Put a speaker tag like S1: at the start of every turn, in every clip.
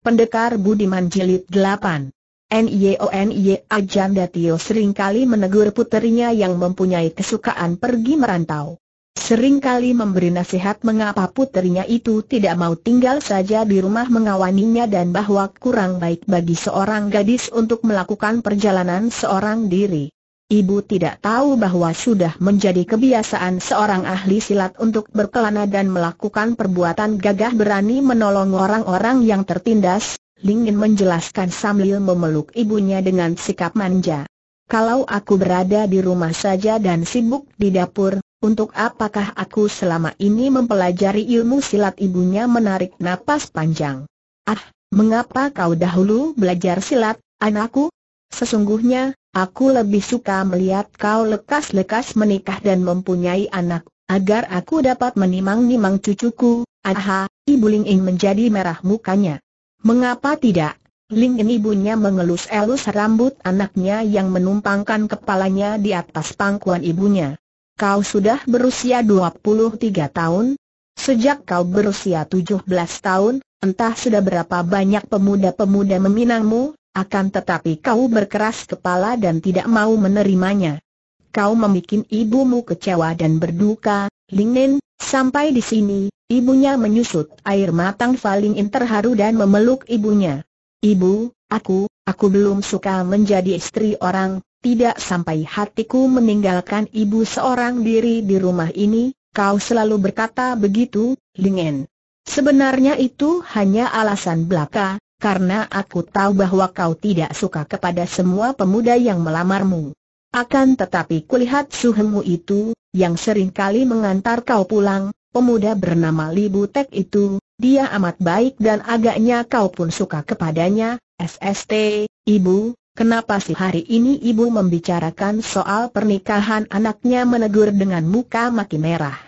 S1: Pendekar Budiman Jilid 8 NIO NIO Janda Tio seringkali menegur puterinya yang mempunyai kesukaan pergi merantau. Seringkali memberi nasihat mengapa puterinya itu tidak mau tinggal saja di rumah mengawaninya dan bahwa kurang baik bagi seorang gadis untuk melakukan perjalanan seorang diri. Ibu tidak tahu bahwa sudah menjadi kebiasaan seorang ahli silat untuk berkelana dan melakukan perbuatan gagah berani menolong orang-orang yang tertindas, Lingin menjelaskan sambil memeluk ibunya dengan sikap manja. Kalau aku berada di rumah saja dan sibuk di dapur, untuk apakah aku selama ini mempelajari ilmu silat ibunya menarik napas panjang? Ah, mengapa kau dahulu belajar silat, anakku? Sesungguhnya, aku lebih suka melihat kau lekas-lekas menikah dan mempunyai anak, agar aku dapat menimang-nimang cucuku. Aha, Ibu Ling Ying menjadi merah mukanya. Mengapa tidak? Ling Ying ibunya mengelus-elus rambut anaknya yang menumpangkan kepalanya di atas pangkuan ibunya. Kau sudah berusia 23 tahun? Sejak kau berusia 17 tahun, entah sudah berapa banyak pemuda-pemuda meminangmu, akan tetapi kau berkeras kepala dan tidak mau menerimanya. Kau membuat ibumu kecewa dan berduka, Lingnen, sampai di sini, ibunya menyusut air matang Faling terharu dan memeluk ibunya. Ibu, aku, aku belum suka menjadi istri orang, tidak sampai hatiku meninggalkan ibu seorang diri di rumah ini, kau selalu berkata begitu, Lingen. Sebenarnya itu hanya alasan belaka, karena aku tahu bahwa kau tidak suka kepada semua pemuda yang melamarmu. Akan tetapi kulihat suhemu itu, yang sering kali mengantar kau pulang, pemuda bernama Libu Tek itu, dia amat baik dan agaknya kau pun suka kepadanya, SST, ibu, kenapa sih hari ini ibu membicarakan soal pernikahan anaknya menegur dengan muka makin merah.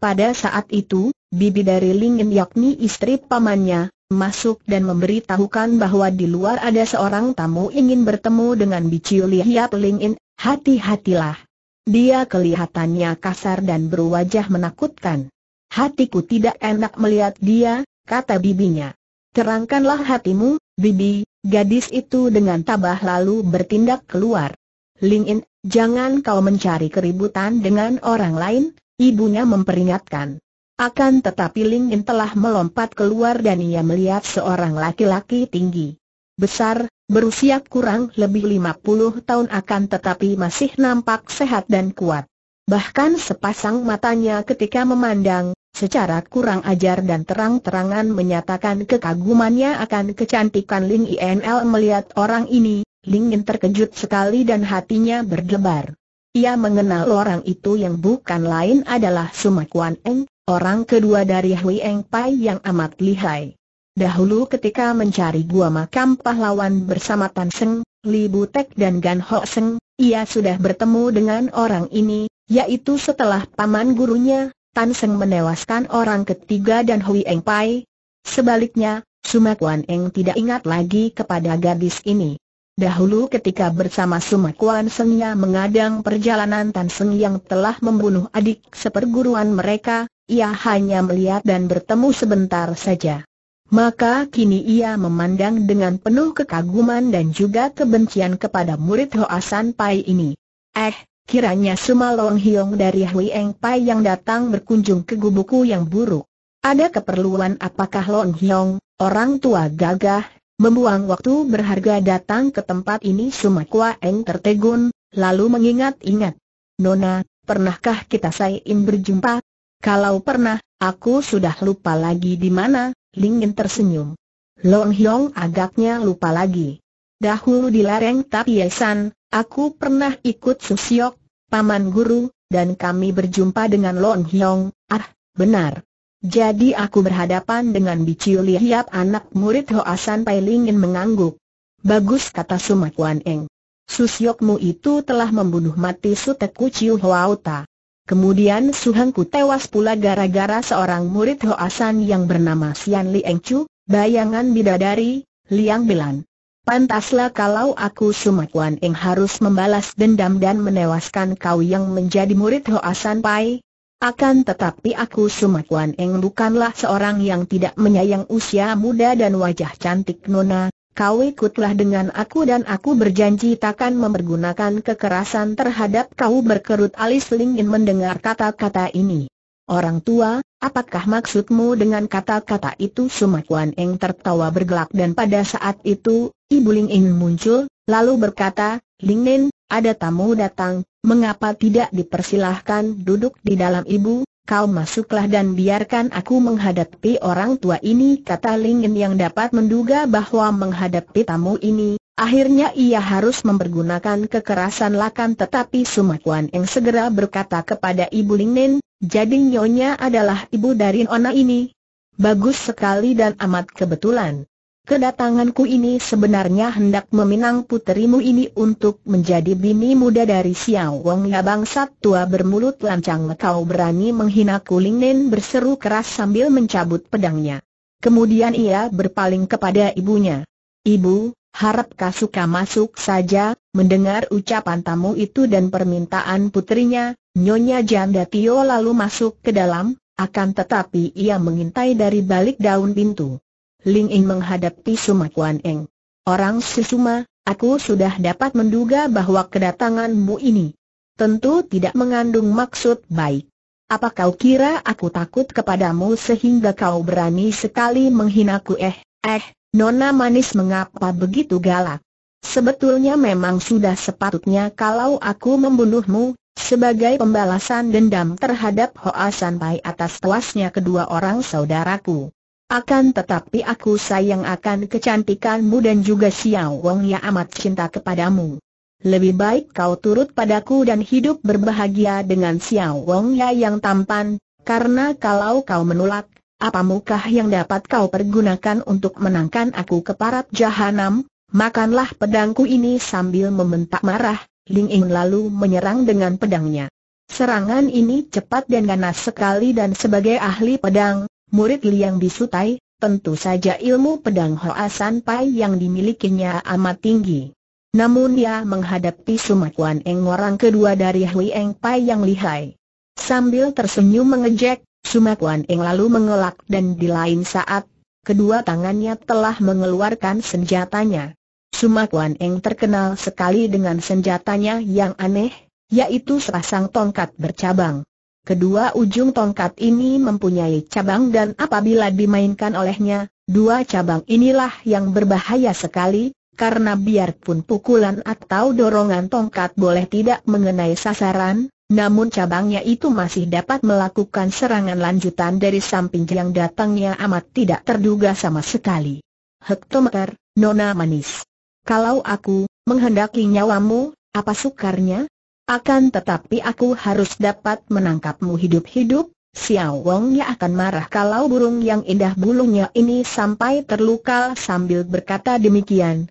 S1: Pada saat itu, bibi dari Lingin yakni istri pamannya, masuk dan memberitahukan bahwa di luar ada seorang tamu ingin bertemu dengan Biciu Lihiap Ling hati-hatilah. Dia kelihatannya kasar dan berwajah menakutkan. Hatiku tidak enak melihat dia, kata bibinya. Terangkanlah hatimu, bibi, gadis itu dengan tabah lalu bertindak keluar. Ling jangan kau mencari keributan dengan orang lain, ibunya memperingatkan. Akan tetapi Ling In telah melompat keluar dan ia melihat seorang laki-laki tinggi. Besar, berusia kurang lebih 50 tahun akan tetapi masih nampak sehat dan kuat. Bahkan sepasang matanya ketika memandang, secara kurang ajar dan terang-terangan menyatakan kekagumannya akan kecantikan Ling Inl melihat orang ini, Ling In terkejut sekali dan hatinya berdebar. Ia mengenal orang itu yang bukan lain adalah Sumakuan Eng, orang kedua dari Hui Eng Pai yang amat lihai. Dahulu ketika mencari gua makam pahlawan bersama Tan Seng, Li Butek dan Gan Ho Seng, ia sudah bertemu dengan orang ini, yaitu setelah paman gurunya, Tan Seng menewaskan orang ketiga dan Hui Eng Pai. Sebaliknya, Sumak Wan Eng tidak ingat lagi kepada gadis ini. Dahulu ketika bersama Sumak Wan Sengnya mengadang perjalanan Tan Seng yang telah membunuh adik seperguruan mereka, ia hanya melihat dan bertemu sebentar saja. Maka kini ia memandang dengan penuh kekaguman dan juga kebencian kepada murid Hoa San Pai ini. Eh, kiranya Suma Long Hiong dari Hui Eng Pai yang datang berkunjung ke gubuku yang buruk. Ada keperluan apakah Long Hiong, orang tua gagah, membuang waktu berharga datang ke tempat ini Suma Kua Eng tertegun, lalu mengingat-ingat. Nona, pernahkah kita sayin berjumpa? Kalau pernah, aku sudah lupa lagi di mana, Lingin tersenyum. Long Hiong agaknya lupa lagi. Dahulu di lereng Tapiesan, aku pernah ikut Susiok, paman guru, dan kami berjumpa dengan Long Hiong, ah, benar. Jadi aku berhadapan dengan Biciu Lihiap anak murid Hoasan Pai Lingin mengangguk. Bagus kata Sumakuan Eng. Susyokmu itu telah membunuh mati Suteku Ciu Huauta. Kemudian suhanku tewas pula gara-gara seorang murid Hoasan yang bernama Sian Lieng Chu, bayangan bidadari, Liang Bilan. Pantaslah kalau aku Sumakuan Eng harus membalas dendam dan menewaskan kau yang menjadi murid Hoasan Pai. Akan tetapi aku Sumakuan Eng bukanlah seorang yang tidak menyayang usia muda dan wajah cantik Nona, kau ikutlah dengan aku dan aku berjanji takkan mempergunakan kekerasan terhadap kau berkerut alis Lingin mendengar kata-kata ini. Orang tua, apakah maksudmu dengan kata-kata itu Sumak Eng tertawa bergelak dan pada saat itu, Ibu Lingin muncul, lalu berkata, Lingin, ada tamu datang, mengapa tidak dipersilahkan duduk di dalam ibu? Kau masuklah dan biarkan aku menghadapi orang tua ini kata Lingin yang dapat menduga bahwa menghadapi tamu ini, akhirnya ia harus mempergunakan kekerasan lakan tetapi Sumakuan yang segera berkata kepada Ibu Lingin, jadi nyonya adalah ibu dari Ona ini. Bagus sekali dan amat kebetulan. Kedatanganku ini sebenarnya hendak meminang puterimu ini untuk menjadi bini muda dari Xiao Wong Ya bangsat tua bermulut lancang kau berani menghina Kuling Nen berseru keras sambil mencabut pedangnya. Kemudian ia berpaling kepada ibunya. Ibu, harap Kasuka masuk saja, mendengar ucapan tamu itu dan permintaan putrinya, Nyonya Janda Tio lalu masuk ke dalam, akan tetapi ia mengintai dari balik daun pintu. Ling Ing menghadapi Suma Kuan Eng. Orang Susuma, aku sudah dapat menduga bahwa kedatanganmu ini tentu tidak mengandung maksud baik. Apa kau kira aku takut kepadamu sehingga kau berani sekali menghinaku eh, eh, nona manis mengapa begitu galak? Sebetulnya memang sudah sepatutnya kalau aku membunuhmu, sebagai pembalasan dendam terhadap Hoa Sanpai atas tuasnya kedua orang saudaraku. Akan tetapi aku sayang akan kecantikanmu dan juga Xiao Wong yang amat cinta kepadamu. Lebih baik kau turut padaku dan hidup berbahagia dengan Xiao Wong ya yang tampan, karena kalau kau menolak, apa mukah yang dapat kau pergunakan untuk menangkan aku ke parat jahanam? Makanlah pedangku ini sambil membentak marah, Ling Ying lalu menyerang dengan pedangnya. Serangan ini cepat dan ganas sekali dan sebagai ahli pedang, murid Liang Tai, tentu saja ilmu pedang Hoa San Pai yang dimilikinya amat tinggi. Namun ia menghadapi Sumakuan Eng orang kedua dari Hui Eng Pai yang lihai. Sambil tersenyum mengejek, Sumakuan Eng lalu mengelak dan di lain saat, kedua tangannya telah mengeluarkan senjatanya. Sumakuan Eng terkenal sekali dengan senjatanya yang aneh, yaitu sepasang tongkat bercabang. Kedua ujung tongkat ini mempunyai cabang dan apabila dimainkan olehnya, dua cabang inilah yang berbahaya sekali, karena biarpun pukulan atau dorongan tongkat boleh tidak mengenai sasaran, namun cabangnya itu masih dapat melakukan serangan lanjutan dari samping yang datangnya amat tidak terduga sama sekali. Hektometer, Nona Manis. Kalau aku, menghendaki nyawamu, apa sukarnya? Akan tetapi aku harus dapat menangkapmu hidup-hidup, Xiao Wongnya akan marah kalau burung yang indah bulunya ini sampai terluka sambil berkata demikian.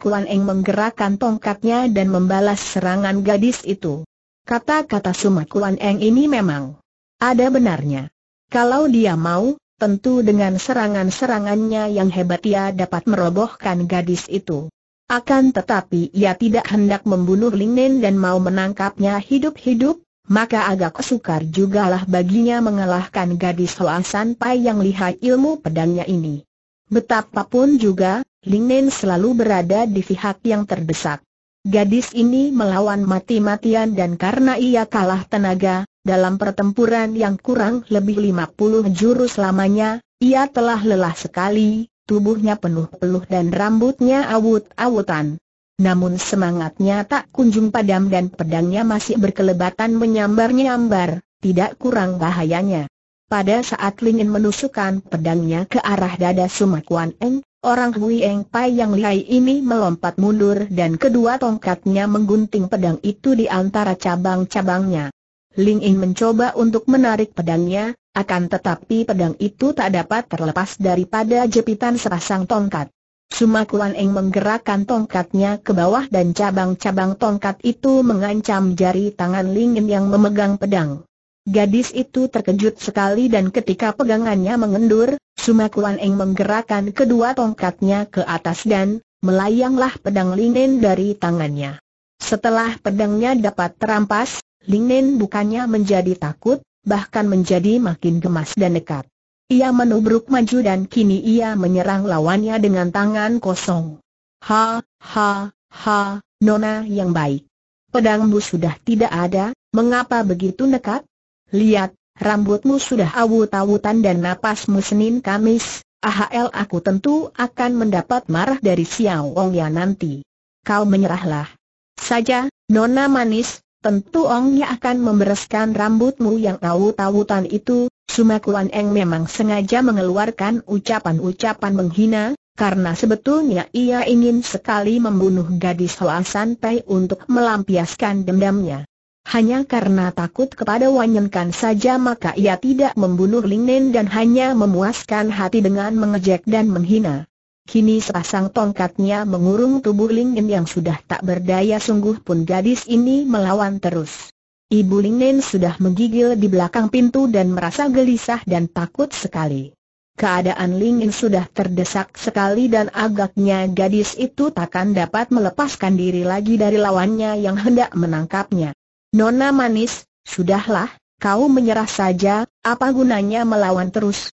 S1: Kuan Eng menggerakkan tongkatnya dan membalas serangan gadis itu. Kata-kata Kuan Eng ini memang ada benarnya. Kalau dia mau, tentu dengan serangan-serangannya yang hebat ia dapat merobohkan gadis itu. Akan tetapi ia tidak hendak membunuh Ling Nen dan mau menangkapnya hidup-hidup, maka agak sukar jugalah baginya mengalahkan gadis Hoa San Pai yang lihai ilmu pedangnya ini. Betapapun juga, Ling Nen selalu berada di pihak yang terdesak. Gadis ini melawan mati-matian dan karena ia kalah tenaga, dalam pertempuran yang kurang lebih 50 jurus lamanya, ia telah lelah sekali, tubuhnya penuh peluh dan rambutnya awut-awutan. Namun semangatnya tak kunjung padam dan pedangnya masih berkelebatan menyambar-nyambar, tidak kurang bahayanya. Pada saat Lingin menusukkan pedangnya ke arah dada Sumakuan Eng, orang Hui Eng Pai yang lihai ini melompat mundur dan kedua tongkatnya menggunting pedang itu di antara cabang-cabangnya. Lingin mencoba untuk menarik pedangnya, akan tetapi pedang itu tak dapat terlepas daripada jepitan sepasang tongkat. Sumakuan Eng menggerakkan tongkatnya ke bawah dan cabang-cabang tongkat itu mengancam jari tangan Lingin yang memegang pedang. Gadis itu terkejut sekali dan ketika pegangannya mengendur, Sumakuan Eng menggerakkan kedua tongkatnya ke atas dan melayanglah pedang Lingin dari tangannya. Setelah pedangnya dapat terampas, Lingin bukannya menjadi takut, bahkan menjadi makin gemas dan nekat. Ia menubruk maju dan kini ia menyerang lawannya dengan tangan kosong. Ha, ha, ha, nona yang baik. Pedangmu sudah tidak ada, mengapa begitu nekat? Lihat, rambutmu sudah awut-awutan dan napasmu Senin Kamis, AHL aku tentu akan mendapat marah dari Xiao Wong ya nanti. Kau menyerahlah. Saja, nona manis, Tentu Ongnya akan membereskan rambutmu yang tahu tawutan itu, Sumakuan Eng memang sengaja mengeluarkan ucapan-ucapan menghina, karena sebetulnya ia ingin sekali membunuh gadis Hoa San Pei untuk melampiaskan dendamnya. Hanya karena takut kepada Wanyenkan saja maka ia tidak membunuh Ling Nen dan hanya memuaskan hati dengan mengejek dan menghina. Kini sepasang tongkatnya mengurung tubuh Lingin yang sudah tak berdaya sungguh pun gadis ini melawan terus. Ibu Lingin sudah menggigil di belakang pintu dan merasa gelisah dan takut sekali. Keadaan Lingin sudah terdesak sekali dan agaknya gadis itu takkan dapat melepaskan diri lagi dari lawannya yang hendak menangkapnya. Nona manis, sudahlah, kau menyerah saja, apa gunanya melawan terus,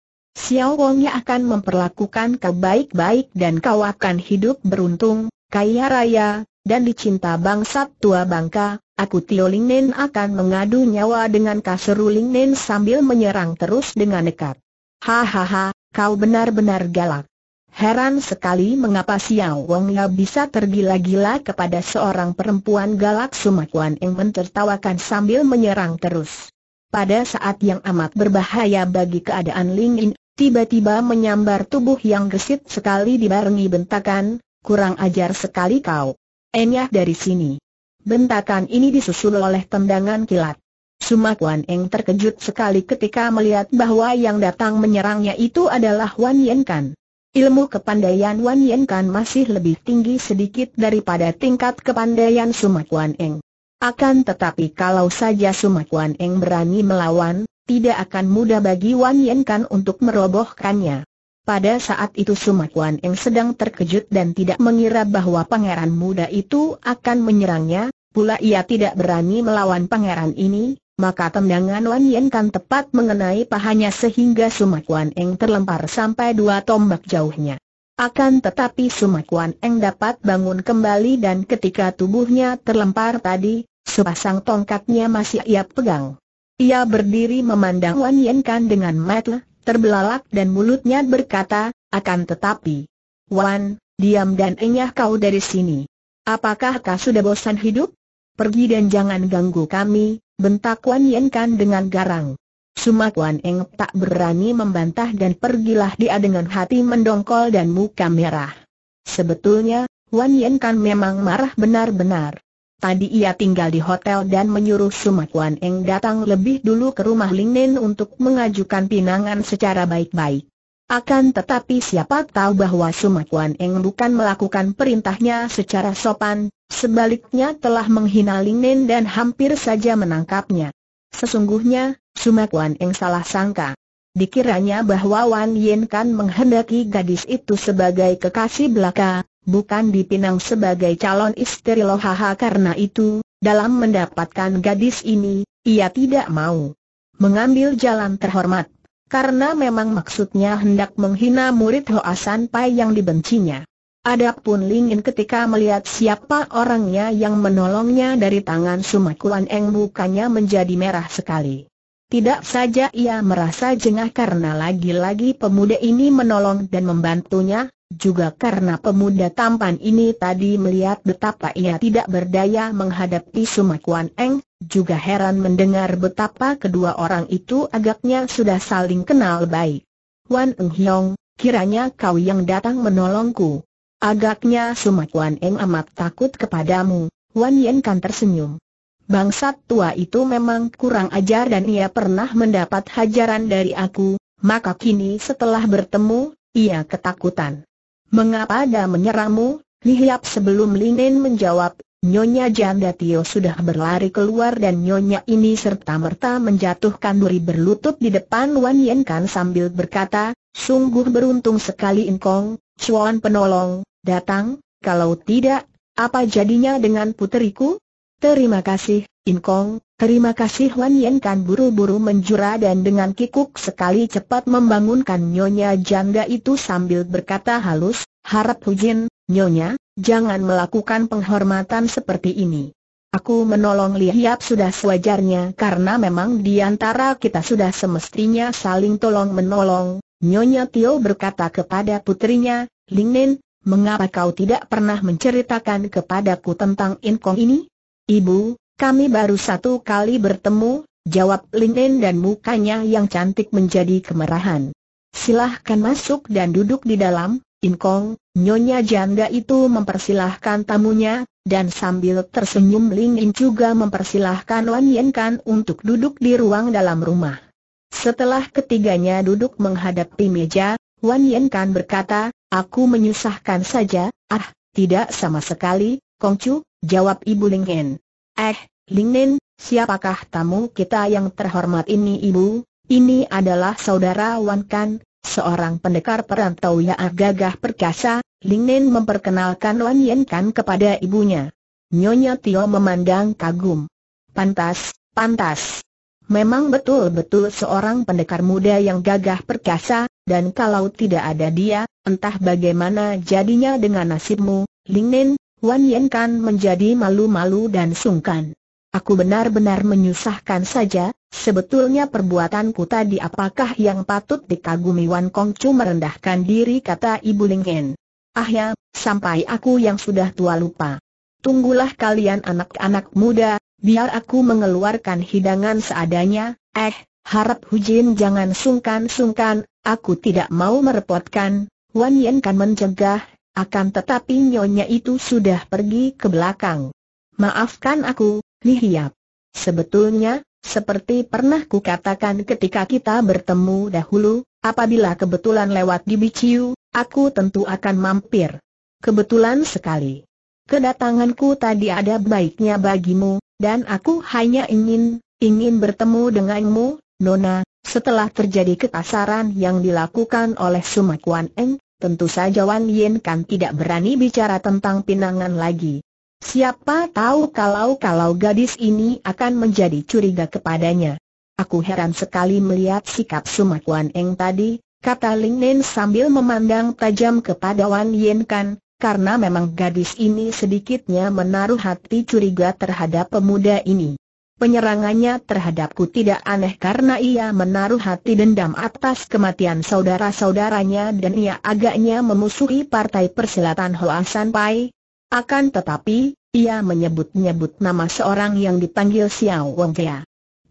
S1: Xiao Wongnya akan memperlakukan kau baik-baik dan kau akan hidup beruntung, kaya raya, dan dicinta bangsat tua bangka, aku Tio Ling Nen akan mengadu nyawa dengan Kaseru Ling Nen sambil menyerang terus dengan dekat. Hahaha, kau benar-benar galak. Heran sekali mengapa Xiao Wongnya bisa tergila-gila kepada seorang perempuan galak Sumakuan yang mentertawakan sambil menyerang terus. Pada saat yang amat berbahaya bagi keadaan Ling In, tiba-tiba menyambar tubuh yang gesit sekali dibarengi bentakan, kurang ajar sekali kau. Enyah dari sini. Bentakan ini disusul oleh tendangan kilat. Sumak Wan Eng terkejut sekali ketika melihat bahwa yang datang menyerangnya itu adalah Wan Yen Kan. Ilmu kepandaian Wan Yen Kan masih lebih tinggi sedikit daripada tingkat kepandaian Sumak Wan Eng. Akan tetapi kalau saja Sumak Wan Eng berani melawan, tidak akan mudah bagi Wan Yen Kan untuk merobohkannya. Pada saat itu Sumak Wan Eng sedang terkejut dan tidak mengira bahwa pangeran muda itu akan menyerangnya, pula ia tidak berani melawan pangeran ini, maka tendangan Wan Yen Kan tepat mengenai pahanya sehingga Sumak Wan Eng terlempar sampai dua tombak jauhnya. Akan tetapi Sumak Wan Eng dapat bangun kembali dan ketika tubuhnya terlempar tadi, sepasang tongkatnya masih ia pegang. Ia berdiri memandang Wan Yen Kan dengan mata terbelalak dan mulutnya berkata, akan tetapi. Wan, diam dan enyah kau dari sini. Apakah kau sudah bosan hidup? Pergi dan jangan ganggu kami, bentak Wan Yen Kan dengan garang. Sumak Wan Eng tak berani membantah dan pergilah dia dengan hati mendongkol dan muka merah. Sebetulnya, Wan Yen Kan memang marah benar-benar. Tadi ia tinggal di hotel dan menyuruh Sumakuan Eng datang lebih dulu ke rumah Ling Nen untuk mengajukan pinangan secara baik-baik. Akan tetapi siapa tahu bahwa Sumakuan Eng bukan melakukan perintahnya secara sopan, sebaliknya telah menghina Ling Nen dan hampir saja menangkapnya. Sesungguhnya, Sumakuan Eng salah sangka. Dikiranya bahwa Wan Yen kan menghendaki gadis itu sebagai kekasih belaka, bukan dipinang sebagai calon istri Lohaha karena itu, dalam mendapatkan gadis ini, ia tidak mau mengambil jalan terhormat, karena memang maksudnya hendak menghina murid Hoa Pai yang dibencinya. Adapun Lingin ketika melihat siapa orangnya yang menolongnya dari tangan Sumakuan Eng bukannya menjadi merah sekali. Tidak saja ia merasa jengah karena lagi-lagi pemuda ini menolong dan membantunya, juga karena pemuda tampan ini tadi melihat betapa ia tidak berdaya menghadapi Sumakuan Eng, juga heran mendengar betapa kedua orang itu agaknya sudah saling kenal baik. Wan Eng Hiong, kiranya kau yang datang menolongku. Agaknya Sumakuan Eng amat takut kepadamu, Wan Yen kan tersenyum. Bangsat tua itu memang kurang ajar dan ia pernah mendapat hajaran dari aku, maka kini setelah bertemu, ia ketakutan. Mengapa ada menyeramu? Lihiap sebelum Linen menjawab, Nyonya Janda Tio sudah berlari keluar dan Nyonya ini serta-merta menjatuhkan duri berlutut di depan Wan Yen Kan sambil berkata, Sungguh beruntung sekali Inkong, cuan penolong, datang, kalau tidak, apa jadinya dengan puteriku? Terima kasih, Inkong, Terima kasih Wan Yen Kan buru-buru menjura dan dengan kikuk sekali cepat membangunkan nyonya janda itu sambil berkata halus, harap Hujin, nyonya, jangan melakukan penghormatan seperti ini. Aku menolong Li Hiap sudah sewajarnya karena memang di antara kita sudah semestinya saling tolong-menolong. Nyonya Tio berkata kepada putrinya, Ling Nen, mengapa kau tidak pernah menceritakan kepadaku tentang Inkong ini? Ibu, kami baru satu kali bertemu, jawab Linden dan mukanya yang cantik menjadi kemerahan. Silahkan masuk dan duduk di dalam, Inkong, nyonya janda itu mempersilahkan tamunya, dan sambil tersenyum Linden juga mempersilahkan Wan Yen Kan untuk duduk di ruang dalam rumah. Setelah ketiganya duduk menghadapi meja, Wan Yen Kan berkata, aku menyusahkan saja, ah, tidak sama sekali, Kongcu, jawab Ibu Linden. Eh, Nin, siapakah tamu kita yang terhormat ini ibu? Ini adalah saudara Wan Kan, seorang pendekar perantau yang gagah perkasa. Nin memperkenalkan Wan Yen Kan kepada ibunya. Nyonya Tio memandang kagum. Pantas, pantas. Memang betul-betul seorang pendekar muda yang gagah perkasa, dan kalau tidak ada dia, entah bagaimana jadinya dengan nasibmu, Nin Wan Yen Kan menjadi malu-malu dan sungkan. Aku benar-benar menyusahkan saja, sebetulnya perbuatanku tadi apakah yang patut dikagumi Wan Kong Chu merendahkan diri kata Ibu Ling Lingen. Ah ya, sampai aku yang sudah tua lupa. Tunggulah kalian anak-anak muda, biar aku mengeluarkan hidangan seadanya, eh, harap Hu Jin jangan sungkan-sungkan, aku tidak mau merepotkan, Wan Yen kan mencegah, akan tetapi nyonya itu sudah pergi ke belakang. Maafkan aku, Nihiap. Sebetulnya, seperti pernah kukatakan ketika kita bertemu dahulu, apabila kebetulan lewat di Biciu, aku tentu akan mampir. Kebetulan sekali. Kedatanganku tadi ada baiknya bagimu, dan aku hanya ingin, ingin bertemu denganmu, Nona, setelah terjadi kekasaran yang dilakukan oleh Sumakuan Eng, Tentu saja Wan Yin kan tidak berani bicara tentang pinangan lagi. Siapa tahu kalau-kalau gadis ini akan menjadi curiga kepadanya. Aku heran sekali melihat sikap Sumak Wan Eng tadi, kata Ling Nen sambil memandang tajam kepada Wan Yin kan, karena memang gadis ini sedikitnya menaruh hati curiga terhadap pemuda ini. Penyerangannya terhadapku tidak aneh karena ia menaruh hati dendam atas kematian saudara-saudaranya dan ia agaknya memusuhi Partai Perselatan Hoa San Pai. Akan tetapi, ia menyebut-nyebut nama seorang yang dipanggil Xiao Wong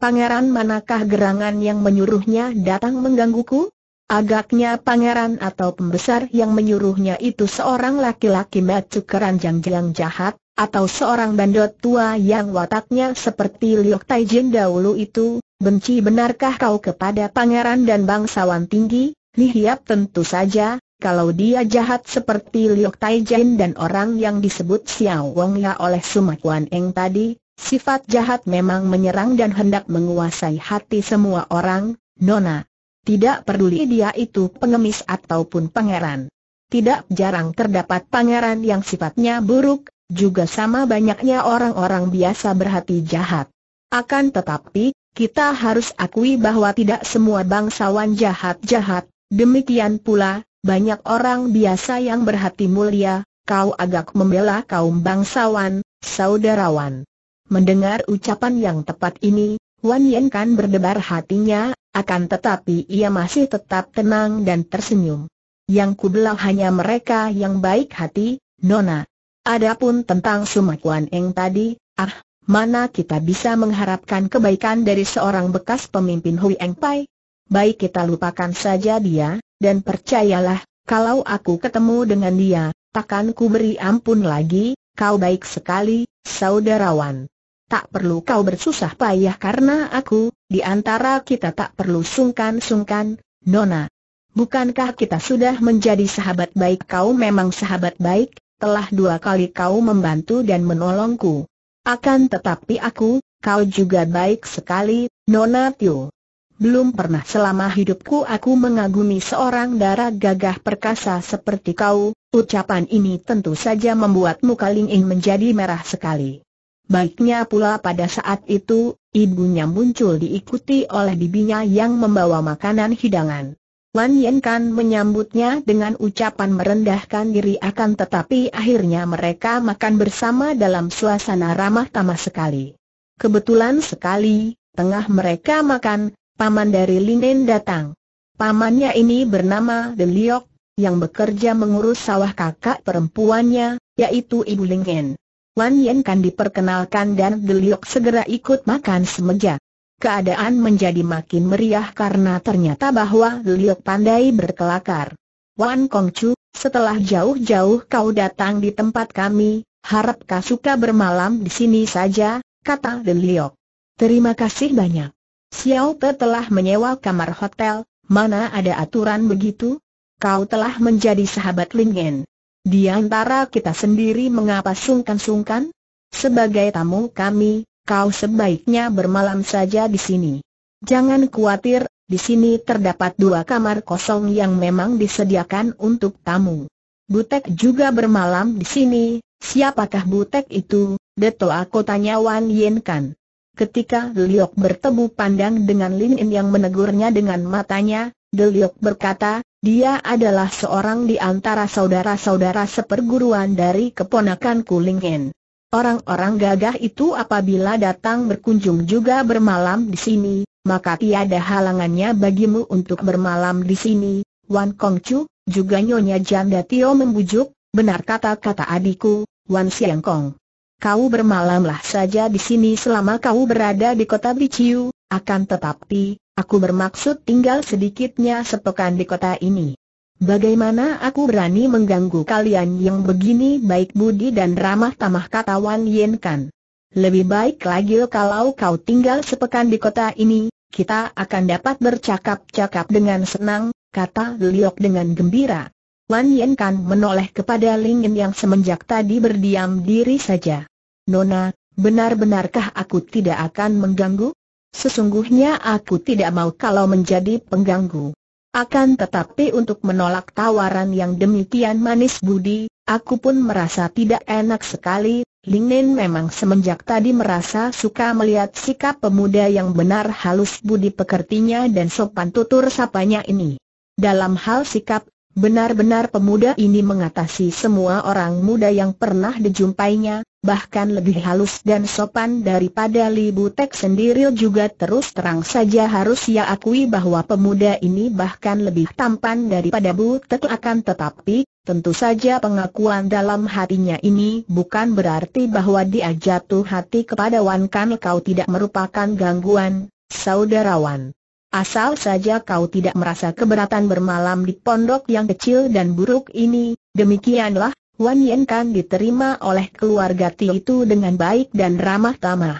S1: Pangeran manakah gerangan yang menyuruhnya datang menggangguku? Agaknya pangeran atau pembesar yang menyuruhnya itu seorang laki-laki macu keranjang jelang jahat, atau seorang bandot tua yang wataknya seperti Liok Taijin dahulu itu, benci benarkah kau kepada pangeran dan bangsawan tinggi? Lihiap tentu saja, kalau dia jahat seperti Liok Taijin dan orang yang disebut Xiao Wong Ya oleh Sumakuan Eng tadi, sifat jahat memang menyerang dan hendak menguasai hati semua orang, Nona. Tidak peduli dia itu pengemis ataupun pangeran. Tidak jarang terdapat pangeran yang sifatnya buruk, juga sama banyaknya orang-orang biasa berhati jahat. Akan tetapi, kita harus akui bahwa tidak semua bangsawan jahat-jahat, demikian pula, banyak orang biasa yang berhati mulia, kau agak membela kaum bangsawan, saudarawan. Mendengar ucapan yang tepat ini, Wan Yen kan berdebar hatinya, akan tetapi ia masih tetap tenang dan tersenyum. Yang kubelah hanya mereka yang baik hati, Nona. Adapun tentang Sumakuan Eng tadi, ah, mana kita bisa mengharapkan kebaikan dari seorang bekas pemimpin Hui Eng Pai? Baik kita lupakan saja dia, dan percayalah, kalau aku ketemu dengan dia, takkan ku beri ampun lagi, kau baik sekali, saudarawan tak perlu kau bersusah payah karena aku, di antara kita tak perlu sungkan-sungkan, Nona. Bukankah kita sudah menjadi sahabat baik kau memang sahabat baik, telah dua kali kau membantu dan menolongku. Akan tetapi aku, kau juga baik sekali, Nona Tio. Belum pernah selama hidupku aku mengagumi seorang darah gagah perkasa seperti kau, ucapan ini tentu saja membuatmu Ling menjadi merah sekali. Baiknya pula pada saat itu, ibunya muncul diikuti oleh bibinya yang membawa makanan hidangan. Wan Yen Kan menyambutnya dengan ucapan merendahkan diri akan tetapi akhirnya mereka makan bersama dalam suasana ramah tamah sekali. Kebetulan sekali, tengah mereka makan, paman dari Lin Linen datang. Pamannya ini bernama De Liok yang bekerja mengurus sawah kakak perempuannya, yaitu Ibu Lingen. Lan Yen Kan diperkenalkan dan Geliok segera ikut makan semeja. Keadaan menjadi makin meriah karena ternyata bahwa Geliok pandai berkelakar. Wan Kong Chu, setelah jauh-jauh kau datang di tempat kami, harap kau suka bermalam di sini saja, kata Geliok. Terima kasih banyak. Xiao Te telah menyewa kamar hotel, mana ada aturan begitu? Kau telah menjadi sahabat Lingen. Di antara kita sendiri mengapa sungkan-sungkan? Sebagai tamu kami, kau sebaiknya bermalam saja di sini. Jangan khawatir, di sini terdapat dua kamar kosong yang memang disediakan untuk tamu. Butek juga bermalam di sini, siapakah Butek itu? Deto aku tanya Wan Yen Kan. Ketika Liok bertemu pandang dengan Lin In yang menegurnya dengan matanya, Deliok berkata, dia adalah seorang di antara saudara-saudara seperguruan dari keponakan Kulingen. Orang-orang gagah itu apabila datang berkunjung juga bermalam di sini, maka tiada halangannya bagimu untuk bermalam di sini. Wan Chu, juga Nyonya Janda Tio membujuk, benar kata-kata adikku, Wan Siang Kong. Kau bermalamlah saja di sini selama kau berada di kota Biciu, akan tetapi, Aku bermaksud tinggal sedikitnya sepekan di kota ini. Bagaimana aku berani mengganggu kalian yang begini baik budi dan ramah tamah kata Wan Yen Kan. Lebih baik lagi kalau kau tinggal sepekan di kota ini, kita akan dapat bercakap-cakap dengan senang, kata Liok dengan gembira. Wan Yen Kan menoleh kepada Ling Yin yang semenjak tadi berdiam diri saja. Nona, benar-benarkah aku tidak akan mengganggu? Sesungguhnya aku tidak mau kalau menjadi pengganggu. Akan tetapi untuk menolak tawaran yang demikian manis budi, aku pun merasa tidak enak sekali. Ling Nen memang semenjak tadi merasa suka melihat sikap pemuda yang benar halus budi pekertinya dan sopan tutur sapanya ini. Dalam hal sikap Benar-benar pemuda ini mengatasi semua orang muda yang pernah dijumpainya, bahkan lebih halus dan sopan daripada Li Butek sendiri juga terus terang saja harus ia akui bahwa pemuda ini bahkan lebih tampan daripada Butek akan tetapi, tentu saja pengakuan dalam hatinya ini bukan berarti bahwa dia jatuh hati kepada Wan Kan Kau tidak merupakan gangguan, saudara Wan. Asal saja kau tidak merasa keberatan bermalam di pondok yang kecil dan buruk ini, demikianlah, Wan Yen kan diterima oleh keluarga Ti itu dengan baik dan ramah tamah.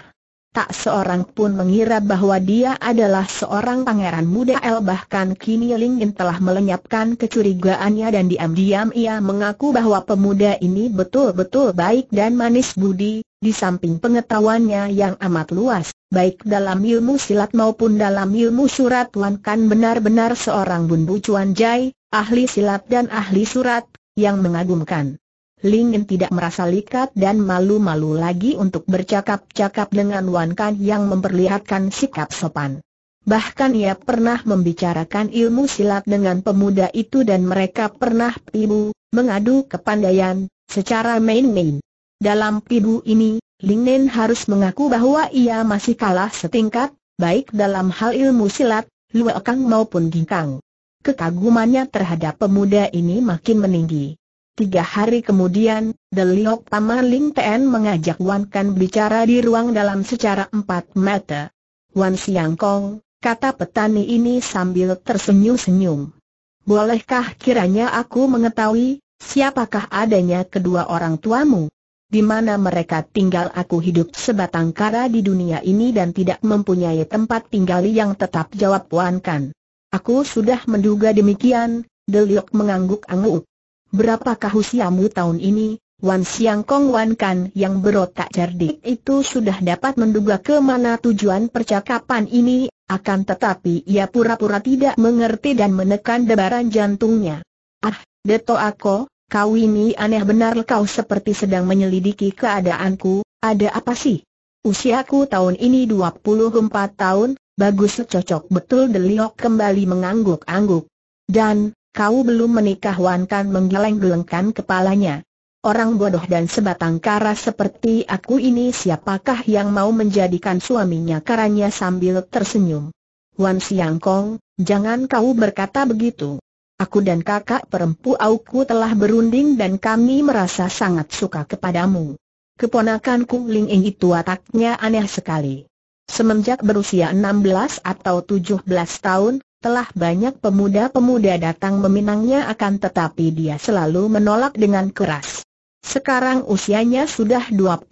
S1: Tak seorang pun mengira bahwa dia adalah seorang pangeran muda El bahkan kini Lingin telah melenyapkan kecurigaannya dan diam-diam ia mengaku bahwa pemuda ini betul-betul baik dan manis budi, di samping pengetahuannya yang amat luas baik dalam ilmu silat maupun dalam ilmu surat Wan Kan benar-benar seorang Bun Chuan Jai, ahli silat dan ahli surat, yang mengagumkan. Lingin tidak merasa likat dan malu-malu lagi untuk bercakap-cakap dengan Wan Kan yang memperlihatkan sikap sopan. Bahkan ia pernah membicarakan ilmu silat dengan pemuda itu dan mereka pernah pibu, mengadu kepandaian, secara main-main. Dalam pibu ini, Ling Nen harus mengaku bahwa ia masih kalah setingkat, baik dalam hal ilmu silat, luekang maupun gingkang. Kekagumannya terhadap pemuda ini makin meninggi. Tiga hari kemudian, Deliok Paman Ling Ten mengajak Wan Kan bicara di ruang dalam secara empat mata. Wan Siang Kong, kata petani ini sambil tersenyum-senyum. Bolehkah kiranya aku mengetahui, siapakah adanya kedua orang tuamu? di mana mereka tinggal aku hidup sebatang kara di dunia ini dan tidak mempunyai tempat tinggal yang tetap jawab Wan Kan. Aku sudah menduga demikian, Deliok mengangguk-angguk. Berapakah usiamu tahun ini, Wan Siang Kong Wan Kan yang berotak cerdik itu sudah dapat menduga ke mana tujuan percakapan ini, akan tetapi ia pura-pura tidak mengerti dan menekan debaran jantungnya. Ah, Deto Ako, Kau ini aneh benar kau seperti sedang menyelidiki keadaanku, ada apa sih? Usiaku tahun ini 24 tahun, bagus cocok betul Deliok kembali mengangguk-angguk. Dan, kau belum menikah Wan Kan menggeleng-gelengkan kepalanya. Orang bodoh dan sebatang kara seperti aku ini siapakah yang mau menjadikan suaminya karanya sambil tersenyum. Wan Siang Kong, jangan kau berkata begitu. Aku dan kakak perempu aku telah berunding dan kami merasa sangat suka kepadamu. Keponakanku Ling Ing itu wataknya aneh sekali. Semenjak berusia 16 atau 17 tahun, telah banyak pemuda-pemuda datang meminangnya akan tetapi dia selalu menolak dengan keras. Sekarang usianya sudah 23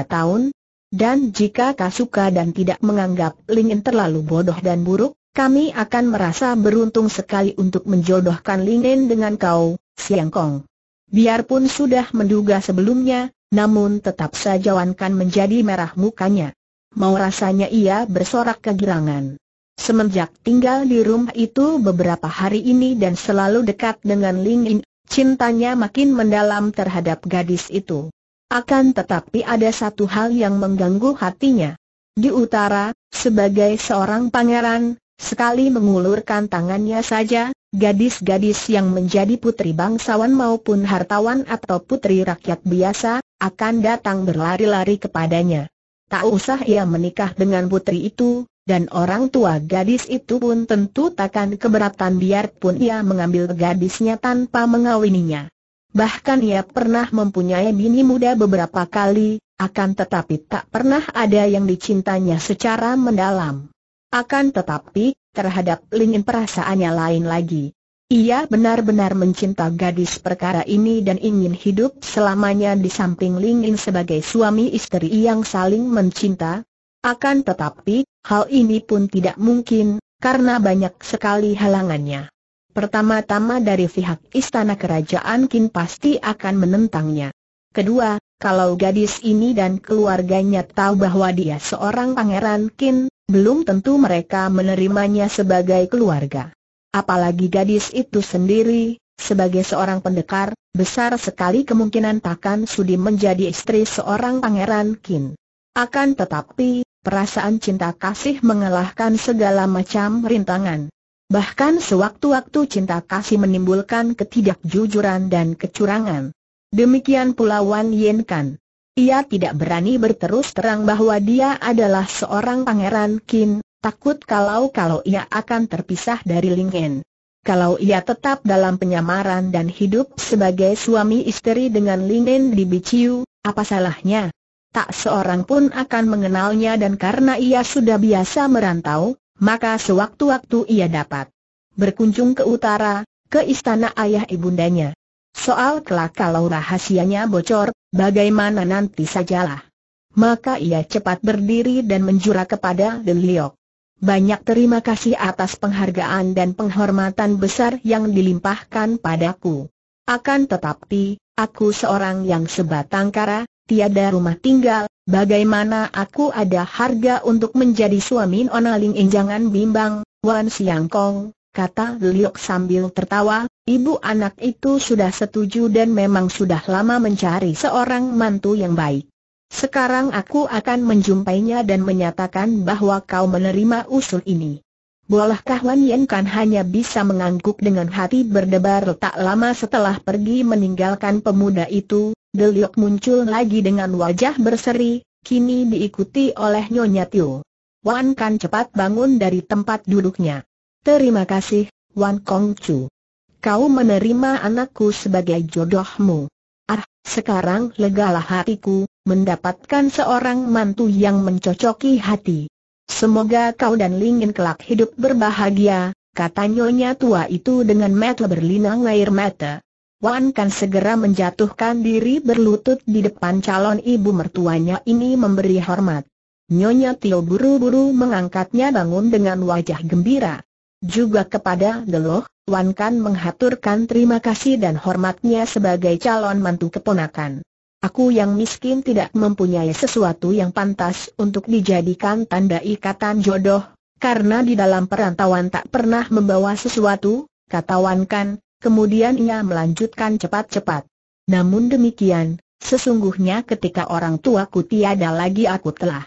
S1: tahun, dan jika kau suka dan tidak menganggap Ling Ing terlalu bodoh dan buruk, kami akan merasa beruntung sekali untuk menjodohkan Lingen dengan kau, Siang Kong. Biarpun sudah menduga sebelumnya, namun tetap saja Wan Kan menjadi merah mukanya. Mau rasanya ia bersorak kegirangan. Semenjak tinggal di rumah itu beberapa hari ini dan selalu dekat dengan Ling cintanya makin mendalam terhadap gadis itu. Akan tetapi ada satu hal yang mengganggu hatinya. Di utara, sebagai seorang pangeran, Sekali mengulurkan tangannya saja, gadis-gadis yang menjadi putri bangsawan maupun hartawan atau putri rakyat biasa, akan datang berlari-lari kepadanya. Tak usah ia menikah dengan putri itu, dan orang tua gadis itu pun tentu takkan keberatan biarpun ia mengambil gadisnya tanpa mengawininya. Bahkan ia pernah mempunyai bini muda beberapa kali, akan tetapi tak pernah ada yang dicintanya secara mendalam. Akan tetapi, terhadap Lingin perasaannya lain lagi. Ia benar-benar mencinta gadis perkara ini dan ingin hidup selamanya di samping Lingin sebagai suami istri yang saling mencinta. Akan tetapi, hal ini pun tidak mungkin, karena banyak sekali halangannya. Pertama-tama dari pihak istana kerajaan Kin pasti akan menentangnya. Kedua, kalau gadis ini dan keluarganya tahu bahwa dia seorang pangeran Kin, belum tentu mereka menerimanya sebagai keluarga. Apalagi gadis itu sendiri, sebagai seorang pendekar, besar sekali kemungkinan takkan sudi menjadi istri seorang pangeran Kin. Akan tetapi, perasaan cinta kasih mengalahkan segala macam rintangan. Bahkan sewaktu-waktu cinta kasih menimbulkan ketidakjujuran dan kecurangan. Demikian pula Wan Yen Kan. Ia tidak berani berterus terang bahwa dia adalah seorang pangeran Qin, takut kalau-kalau ia akan terpisah dari Lingen. Kalau ia tetap dalam penyamaran dan hidup sebagai suami istri dengan Lingen di Biciu, apa salahnya? Tak seorang pun akan mengenalnya dan karena ia sudah biasa merantau, maka sewaktu-waktu ia dapat berkunjung ke utara, ke istana ayah ibundanya. Soal kelak kalau rahasianya bocor, bagaimana nanti sajalah. Maka ia cepat berdiri dan menjura kepada Deliok. Banyak terima kasih atas penghargaan dan penghormatan besar yang dilimpahkan padaku. Akan tetapi, aku seorang yang sebatang kara, tiada rumah tinggal, bagaimana aku ada harga untuk menjadi suami onaling injangan bimbang, Wan Siang Kong, kata Liok sambil tertawa, ibu anak itu sudah setuju dan memang sudah lama mencari seorang mantu yang baik. Sekarang aku akan menjumpainya dan menyatakan bahwa kau menerima usul ini. Bolehkah Wan Yen Kan hanya bisa mengangguk dengan hati berdebar tak lama setelah pergi meninggalkan pemuda itu, Deliok muncul lagi dengan wajah berseri, kini diikuti oleh Nyonya Tio. Wan Kan cepat bangun dari tempat duduknya. Terima kasih, Wan Kong Chu. Kau menerima anakku sebagai jodohmu. Ah, sekarang legalah hatiku, mendapatkan seorang mantu yang mencocoki hati. Semoga kau dan Lingin kelak hidup berbahagia, kata nyonya tua itu dengan mata berlinang air mata. Wan Kan segera menjatuhkan diri berlutut di depan calon ibu mertuanya ini memberi hormat. Nyonya Tio buru-buru mengangkatnya bangun dengan wajah gembira. Juga kepada Geloh, Wan Kan menghaturkan terima kasih dan hormatnya sebagai calon mantu keponakan. Aku yang miskin tidak mempunyai sesuatu yang pantas untuk dijadikan tanda ikatan jodoh, karena di dalam perantauan tak pernah membawa sesuatu, kata Wan Kan, kemudian ia melanjutkan cepat-cepat. Namun demikian, sesungguhnya ketika orang tuaku tiada lagi aku telah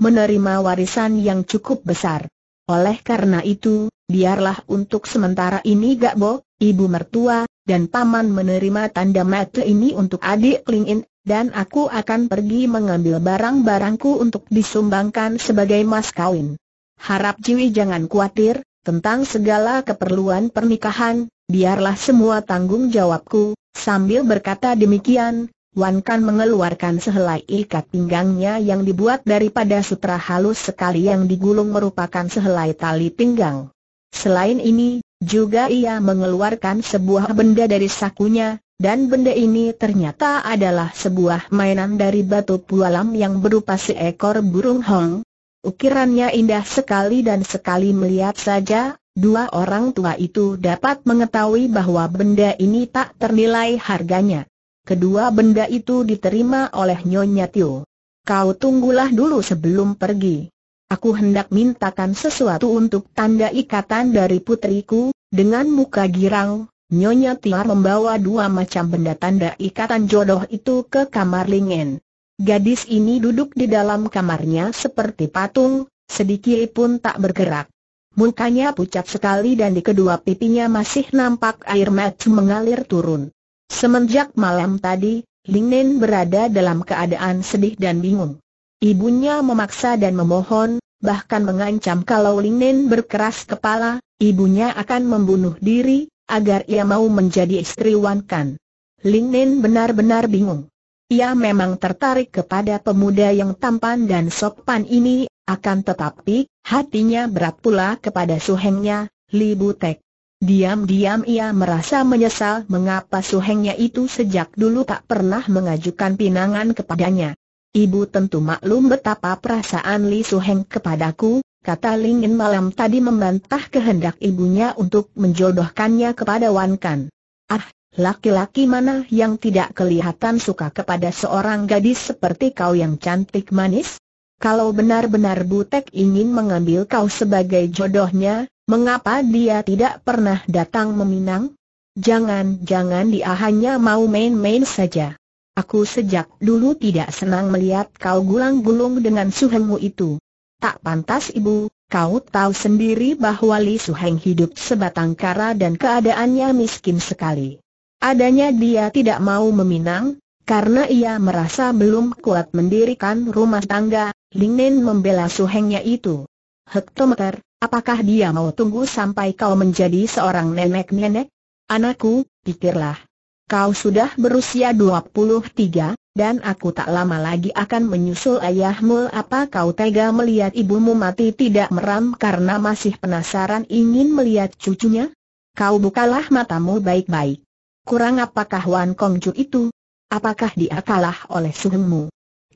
S1: menerima warisan yang cukup besar. Oleh karena itu, Biarlah untuk sementara ini gak bo, ibu mertua, dan paman menerima tanda mata ini untuk adik Lingin, dan aku akan pergi mengambil barang-barangku untuk disumbangkan sebagai mas kawin. Harap Jiwi jangan khawatir, tentang segala keperluan pernikahan, biarlah semua tanggung jawabku, sambil berkata demikian, Wan Kan mengeluarkan sehelai ikat pinggangnya yang dibuat daripada sutra halus sekali yang digulung merupakan sehelai tali pinggang. Selain ini, juga ia mengeluarkan sebuah benda dari sakunya, dan benda ini ternyata adalah sebuah mainan dari batu pualam yang berupa seekor burung hong. Ukirannya indah sekali dan sekali melihat saja, dua orang tua itu dapat mengetahui bahwa benda ini tak ternilai harganya. Kedua benda itu diterima oleh Nyonya Tio. Kau tunggulah dulu sebelum pergi. Aku hendak mintakan sesuatu untuk tanda ikatan dari putriku, dengan muka girang, Nyonya Tiar membawa dua macam benda tanda ikatan jodoh itu ke kamar Lingen. Gadis ini duduk di dalam kamarnya seperti patung, sedikit pun tak bergerak. Mukanya pucat sekali dan di kedua pipinya masih nampak air mata mengalir turun. Semenjak malam tadi, Lingen berada dalam keadaan sedih dan bingung. Ibunya memaksa dan memohon, bahkan mengancam kalau Linen berkeras kepala, ibunya akan membunuh diri, agar ia mau menjadi istri Wan Kan. Linen benar-benar bingung. Ia memang tertarik kepada pemuda yang tampan dan sopan ini, akan tetapi, hatinya berat pula kepada suhengnya, Li Butek. Diam-diam ia merasa menyesal mengapa suhengnya itu sejak dulu tak pernah mengajukan pinangan kepadanya. Ibu tentu maklum betapa perasaan Li Suheng kepadaku, kata Lingin malam tadi membantah kehendak ibunya untuk menjodohkannya kepada Wan Kan. Ah, laki-laki mana yang tidak kelihatan suka kepada seorang gadis seperti kau yang cantik manis? Kalau benar-benar Butek ingin mengambil kau sebagai jodohnya, mengapa dia tidak pernah datang meminang? Jangan-jangan dia hanya mau main-main saja. Aku sejak dulu tidak senang melihat kau gulang-gulung dengan suhengmu itu. Tak pantas ibu, kau tahu sendiri bahwa Li Suheng hidup sebatang kara dan keadaannya miskin sekali. Adanya dia tidak mau meminang, karena ia merasa belum kuat mendirikan rumah tangga, Ling Nen membela suhengnya itu. Hektometer, apakah dia mau tunggu sampai kau menjadi seorang nenek-nenek? Anakku, pikirlah, Kau sudah berusia 23, dan aku tak lama lagi akan menyusul ayahmu Apa kau tega melihat ibumu mati tidak meram karena masih penasaran ingin melihat cucunya? Kau bukalah matamu baik-baik Kurang apakah Wan Kong Chu itu? Apakah dia kalah oleh suhumu?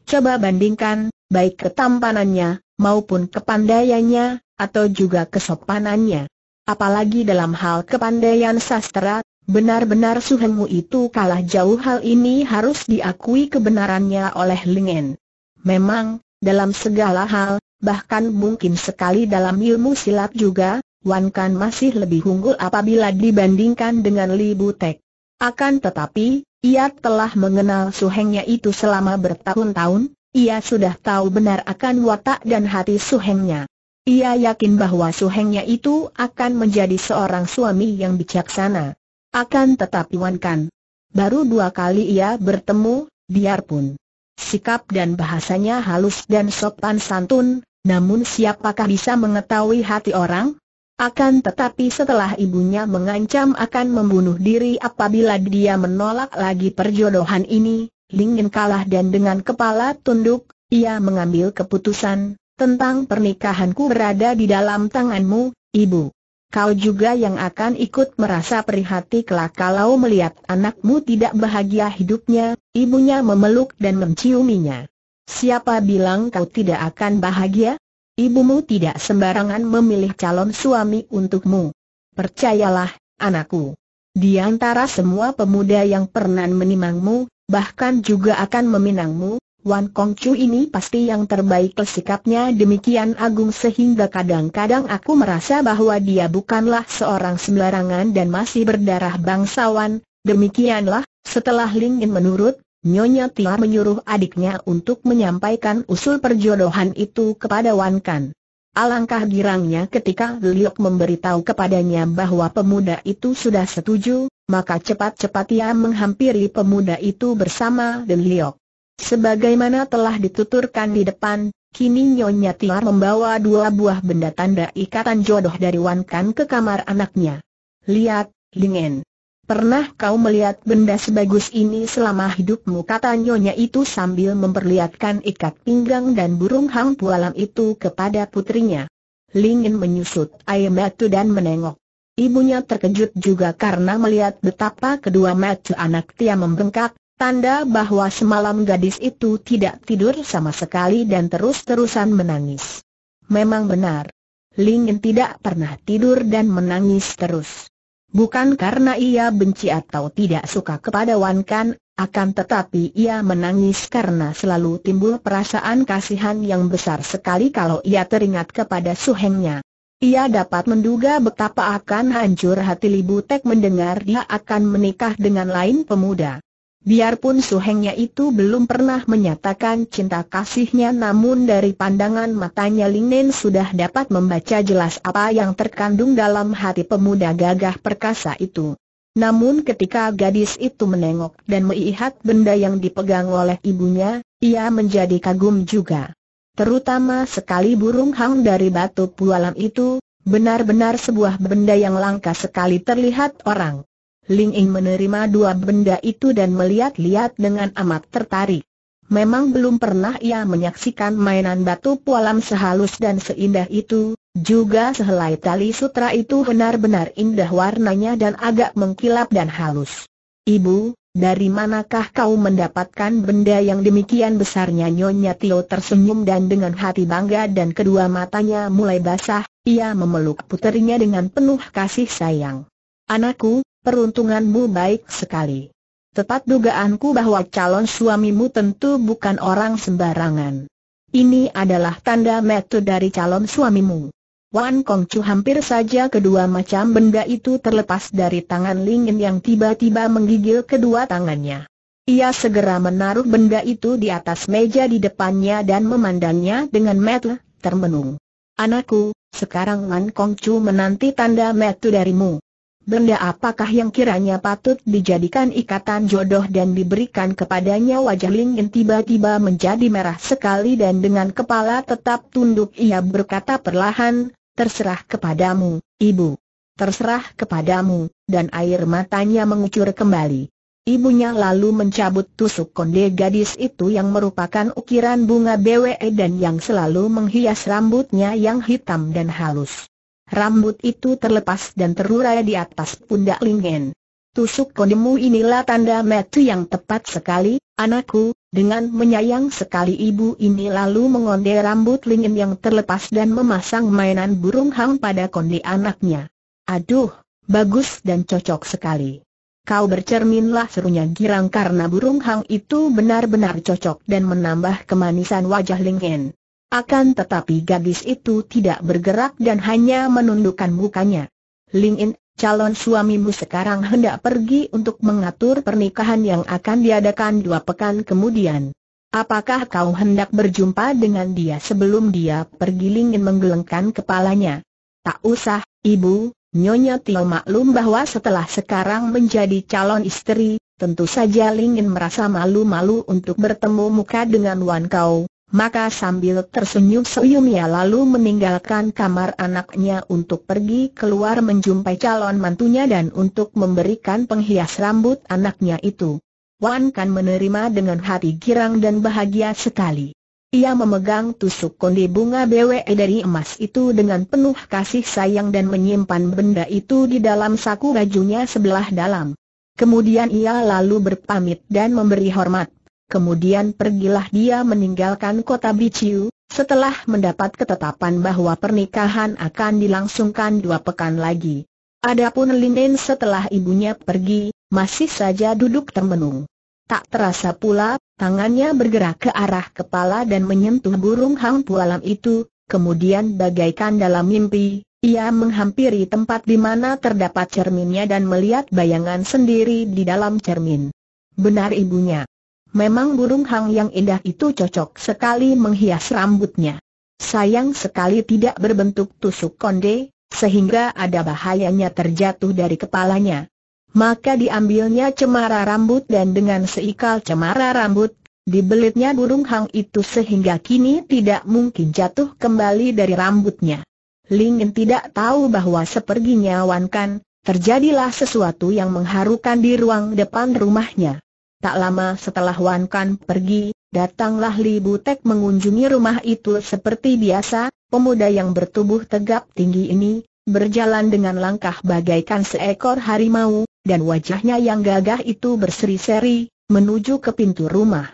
S1: Coba bandingkan, baik ketampanannya, maupun kepandaiannya, atau juga kesopanannya Apalagi dalam hal kepandaian sastra, Benar-benar Suhengmu itu kalah jauh hal ini harus diakui kebenarannya oleh Lingen. Memang, dalam segala hal, bahkan mungkin sekali dalam ilmu silat juga, Wan Kan masih lebih unggul apabila dibandingkan dengan Li Butek. Akan tetapi, ia telah mengenal Suhengnya itu selama bertahun-tahun, ia sudah tahu benar akan watak dan hati Suhengnya. Ia yakin bahwa Suhengnya itu akan menjadi seorang suami yang bijaksana. Akan tetapi Wan Kan. Baru dua kali ia bertemu, biarpun sikap dan bahasanya halus dan sopan santun, namun siapakah bisa mengetahui hati orang? Akan tetapi setelah ibunya mengancam akan membunuh diri apabila dia menolak lagi perjodohan ini, Lingin kalah dan dengan kepala tunduk, ia mengambil keputusan, tentang pernikahanku berada di dalam tanganmu, ibu kau juga yang akan ikut merasa prihati kelak kalau melihat anakmu tidak bahagia hidupnya, ibunya memeluk dan menciuminya. Siapa bilang kau tidak akan bahagia? Ibumu tidak sembarangan memilih calon suami untukmu. Percayalah, anakku. Di antara semua pemuda yang pernah menimangmu, bahkan juga akan meminangmu, Wan Kong Kongcu ini pasti yang terbaik sikapnya demikian agung sehingga kadang-kadang aku merasa bahwa dia bukanlah seorang sembarangan dan masih berdarah bangsawan, demikianlah, setelah Ling Yin menurut, Nyonya Tia menyuruh adiknya untuk menyampaikan usul perjodohan itu kepada Wan Kan. Alangkah girangnya ketika Liok memberitahu kepadanya bahwa pemuda itu sudah setuju, maka cepat-cepat ia menghampiri pemuda itu bersama dengan Liok. Sebagaimana telah dituturkan di depan, kini Nyonya Tiar membawa dua buah benda tanda ikatan jodoh dari Wan Kan ke kamar anaknya. Lihat, Lingen. Pernah kau melihat benda sebagus ini selama hidupmu kata Nyonya itu sambil memperlihatkan ikat pinggang dan burung hang pualam itu kepada putrinya. Lingen menyusut ayam mata dan menengok. Ibunya terkejut juga karena melihat betapa kedua mata anak Tia membengkak, Tanda bahwa semalam gadis itu tidak tidur sama sekali dan terus-terusan menangis. Memang benar. Lingin tidak pernah tidur dan menangis terus. Bukan karena ia benci atau tidak suka kepada Wan Kan, akan tetapi ia menangis karena selalu timbul perasaan kasihan yang besar sekali kalau ia teringat kepada suhengnya. Ia dapat menduga betapa akan hancur hati libutek Butek mendengar dia akan menikah dengan lain pemuda. Biarpun suhengnya itu belum pernah menyatakan cinta kasihnya namun dari pandangan matanya Linen sudah dapat membaca jelas apa yang terkandung dalam hati pemuda gagah perkasa itu. Namun ketika gadis itu menengok dan melihat benda yang dipegang oleh ibunya, ia menjadi kagum juga. Terutama sekali burung hang dari batu pualam itu, benar-benar sebuah benda yang langka sekali terlihat orang. Ling Ying menerima dua benda itu dan melihat-lihat dengan amat tertarik. Memang belum pernah ia menyaksikan mainan batu pualam sehalus dan seindah itu, juga sehelai tali sutra itu benar-benar indah warnanya dan agak mengkilap dan halus. Ibu, dari manakah kau mendapatkan benda yang demikian besarnya Nyonya Tio tersenyum dan dengan hati bangga dan kedua matanya mulai basah, ia memeluk puterinya dengan penuh kasih sayang. Anakku, peruntunganmu baik sekali. Tepat dugaanku bahwa calon suamimu tentu bukan orang sembarangan. Ini adalah tanda metu dari calon suamimu. Wan Kong Chu hampir saja kedua macam benda itu terlepas dari tangan Lingin yang tiba-tiba menggigil kedua tangannya. Ia segera menaruh benda itu di atas meja di depannya dan memandangnya dengan metu, termenung. Anakku, sekarang Wan Kong Chu menanti tanda metu darimu benda apakah yang kiranya patut dijadikan ikatan jodoh dan diberikan kepadanya wajah Ling tiba-tiba menjadi merah sekali dan dengan kepala tetap tunduk ia berkata perlahan, terserah kepadamu, ibu. Terserah kepadamu, dan air matanya mengucur kembali. Ibunya lalu mencabut tusuk konde gadis itu yang merupakan ukiran bunga BWE dan yang selalu menghias rambutnya yang hitam dan halus rambut itu terlepas dan terurai di atas pundak Lingen. Tusuk kondemu inilah tanda metu yang tepat sekali, anakku, dengan menyayang sekali ibu ini lalu mengonde rambut Lingen yang terlepas dan memasang mainan burung hang pada kondi anaknya. Aduh, bagus dan cocok sekali. Kau bercerminlah serunya girang karena burung hang itu benar-benar cocok dan menambah kemanisan wajah Lingen. Akan tetapi gadis itu tidak bergerak dan hanya menundukkan mukanya. Ling In, calon suamimu sekarang hendak pergi untuk mengatur pernikahan yang akan diadakan dua pekan kemudian. Apakah kau hendak berjumpa dengan dia sebelum dia pergi? Ling In menggelengkan kepalanya. Tak usah, ibu, Nyonya Tio maklum bahwa setelah sekarang menjadi calon istri, tentu saja Lingin merasa malu-malu untuk bertemu muka dengan Wan Kau, maka sambil tersenyum ia lalu meninggalkan kamar anaknya untuk pergi keluar menjumpai calon mantunya dan untuk memberikan penghias rambut anaknya itu. Wan Kan menerima dengan hati girang dan bahagia sekali. Ia memegang tusuk kondi bunga BWE dari emas itu dengan penuh kasih sayang dan menyimpan benda itu di dalam saku bajunya sebelah dalam. Kemudian ia lalu berpamit dan memberi hormat Kemudian pergilah dia meninggalkan kota Biciu, setelah mendapat ketetapan bahwa pernikahan akan dilangsungkan dua pekan lagi. Adapun Lin Linden setelah ibunya pergi, masih saja duduk termenung. Tak terasa pula, tangannya bergerak ke arah kepala dan menyentuh burung hang pualam itu, kemudian bagaikan dalam mimpi, ia menghampiri tempat di mana terdapat cerminnya dan melihat bayangan sendiri di dalam cermin. Benar ibunya. Memang burung hang yang indah itu cocok sekali menghias rambutnya. Sayang sekali tidak berbentuk tusuk konde, sehingga ada bahayanya terjatuh dari kepalanya. Maka diambilnya cemara rambut dan dengan seikal cemara rambut, dibelitnya burung hang itu sehingga kini tidak mungkin jatuh kembali dari rambutnya. Lingin tidak tahu bahwa seperginya Wan Kan, terjadilah sesuatu yang mengharukan di ruang depan rumahnya. Tak lama setelah Wan Kan pergi, datanglah Li Butek mengunjungi rumah itu seperti biasa, pemuda yang bertubuh tegap tinggi ini, berjalan dengan langkah bagaikan seekor harimau, dan wajahnya yang gagah itu berseri-seri, menuju ke pintu rumah.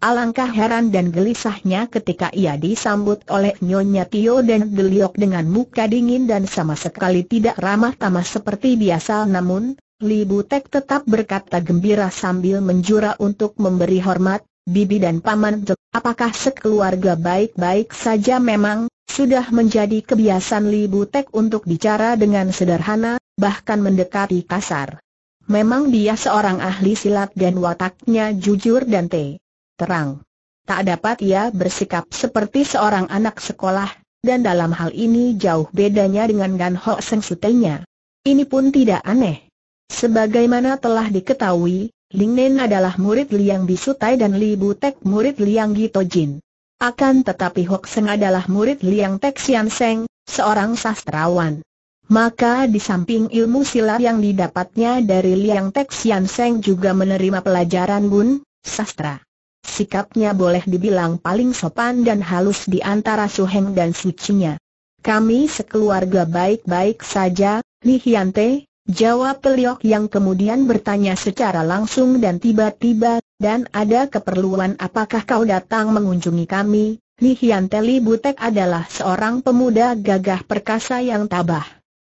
S1: Alangkah heran dan gelisahnya ketika ia disambut oleh Nyonya Tio dan Deliok dengan muka dingin dan sama sekali tidak ramah tamah seperti biasa namun, Li Butek tetap berkata gembira sambil menjura untuk memberi hormat, Bibi dan Paman apakah sekeluarga baik-baik saja memang, sudah menjadi kebiasaan Li Butek untuk bicara dengan sederhana, bahkan mendekati kasar. Memang dia seorang ahli silat dan wataknya jujur dan te. terang. Tak dapat ia bersikap seperti seorang anak sekolah, dan dalam hal ini jauh bedanya dengan Gan Ho Seng Sutenya. Ini pun tidak aneh. Sebagaimana telah diketahui, Ling Nen adalah murid Liang Tai dan Li Tek murid Liang Gito Jin. Akan tetapi Hok Seng adalah murid Liang Tek Sian Seng, seorang sastrawan. Maka di samping ilmu silat yang didapatnya dari Liang Tek Sian Seng juga menerima pelajaran bun, sastra. Sikapnya boleh dibilang paling sopan dan halus di antara Suheng dan Sucinya. Kami sekeluarga baik-baik saja, Li Hyante, Jawab Peliok yang kemudian bertanya secara langsung dan tiba-tiba, dan ada keperluan apakah kau datang mengunjungi kami? Li Hian Teli Butek adalah seorang pemuda gagah perkasa yang tabah.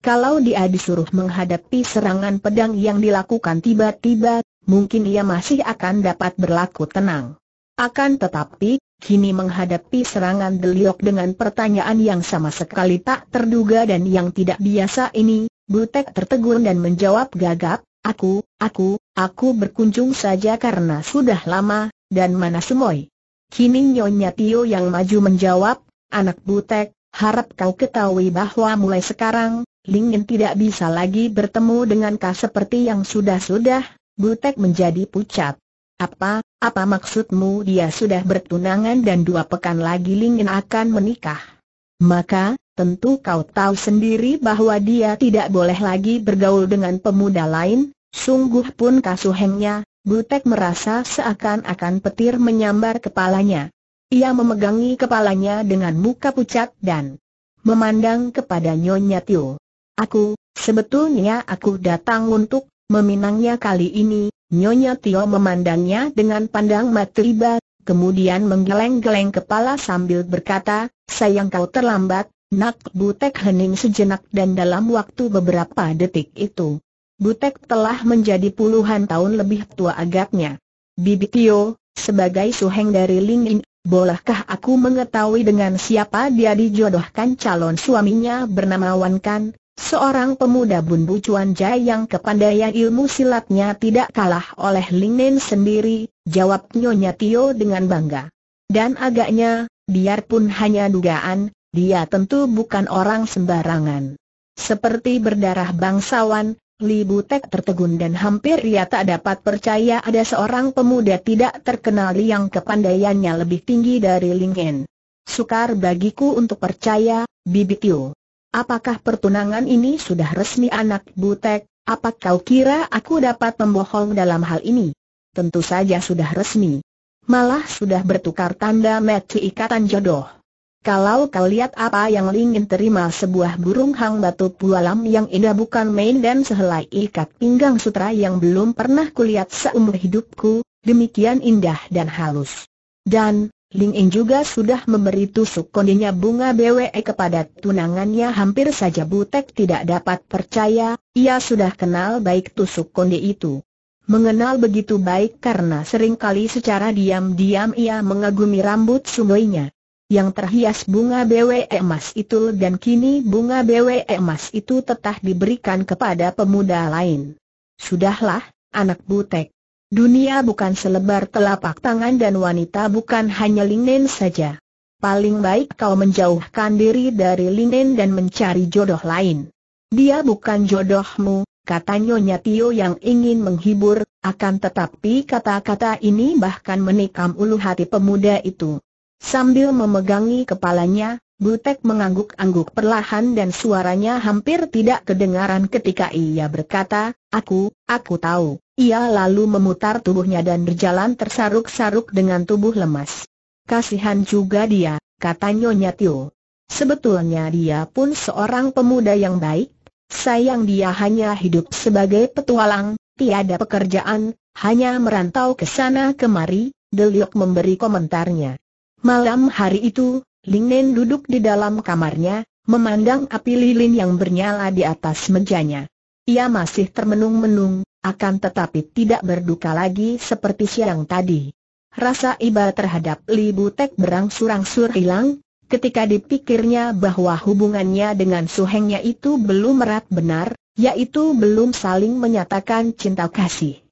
S1: Kalau dia disuruh menghadapi serangan pedang yang dilakukan tiba-tiba, mungkin ia masih akan dapat berlaku tenang. Akan tetapi, kini menghadapi serangan Deliok dengan pertanyaan yang sama sekali tak terduga dan yang tidak biasa ini, Butek tertegun dan menjawab gagap, aku, aku, aku berkunjung saja karena sudah lama, dan mana semoy. Kini Nyonya Tio yang maju menjawab, anak Butek, harap kau ketahui bahwa mulai sekarang, Lingin tidak bisa lagi bertemu dengan kau seperti yang sudah-sudah, Butek menjadi pucat. Apa, apa maksudmu dia sudah bertunangan dan dua pekan lagi Lingin akan menikah? Maka, tentu kau tahu sendiri bahwa dia tidak boleh lagi bergaul dengan pemuda lain, sungguh pun kasuhengnya, Butek merasa seakan-akan petir menyambar kepalanya. Ia memegangi kepalanya dengan muka pucat dan memandang kepada Nyonya Tio. Aku, sebetulnya aku datang untuk meminangnya kali ini, Nyonya Tio memandangnya dengan pandang mata riba, kemudian menggeleng-geleng kepala sambil berkata, sayang kau terlambat, nak butek hening sejenak dan dalam waktu beberapa detik itu. Butek telah menjadi puluhan tahun lebih tua agaknya. Bibi Tio, sebagai suheng dari Ling Lingin, bolehkah aku mengetahui dengan siapa dia dijodohkan calon suaminya bernama Wan Kan? Seorang pemuda Bun Bucuan Jai yang kepandaian ilmu silatnya tidak kalah oleh Ling Nen sendiri, jawab Nyonya Tio dengan bangga. Dan agaknya, biarpun hanya dugaan, dia tentu bukan orang sembarangan. Seperti berdarah bangsawan, Li Butek tertegun dan hampir ia tak dapat percaya ada seorang pemuda tidak terkenal yang kepandaiannya lebih tinggi dari Nen. Sukar bagiku untuk percaya, Bibi Tio apakah pertunangan ini sudah resmi anak butek, apa kau kira aku dapat membohong dalam hal ini? Tentu saja sudah resmi. Malah sudah bertukar tanda mati ikatan jodoh. Kalau kau lihat apa yang ingin terima sebuah burung hang batu pualam yang indah bukan main dan sehelai ikat pinggang sutra yang belum pernah kulihat seumur hidupku, demikian indah dan halus. Dan, Ling Ing juga sudah memberi tusuk kondinya bunga BWE kepada tunangannya hampir saja Butek tidak dapat percaya, ia sudah kenal baik tusuk kondi itu. Mengenal begitu baik karena seringkali secara diam-diam ia mengagumi rambut sungguhnya Yang terhias bunga BWE emas itu dan kini bunga BWE emas itu tetap diberikan kepada pemuda lain. Sudahlah, anak Butek. Dunia bukan selebar telapak tangan dan wanita bukan hanya linen saja. Paling baik kau menjauhkan diri dari linen dan mencari jodoh lain. Dia bukan jodohmu, kata Nyonya Tio yang ingin menghibur, akan tetapi kata-kata ini bahkan menikam ulu hati pemuda itu. Sambil memegangi kepalanya, Butek mengangguk-angguk perlahan dan suaranya hampir tidak kedengaran ketika ia berkata, Aku, aku tahu. Ia lalu memutar tubuhnya dan berjalan tersaruk-saruk dengan tubuh lemas. Kasihan juga dia, kata Nyonya Tio. Sebetulnya dia pun seorang pemuda yang baik, sayang dia hanya hidup sebagai petualang, tiada pekerjaan, hanya merantau ke sana kemari, Deliok memberi komentarnya. Malam hari itu, Ling Nen duduk di dalam kamarnya, memandang api lilin yang bernyala di atas mejanya. Ia masih termenung-menung, akan tetapi tidak berduka lagi seperti siang tadi. Rasa iba terhadap Li Butek berangsur-angsur hilang, ketika dipikirnya bahwa hubungannya dengan suhengnya itu belum merat benar, yaitu belum saling menyatakan cinta kasih.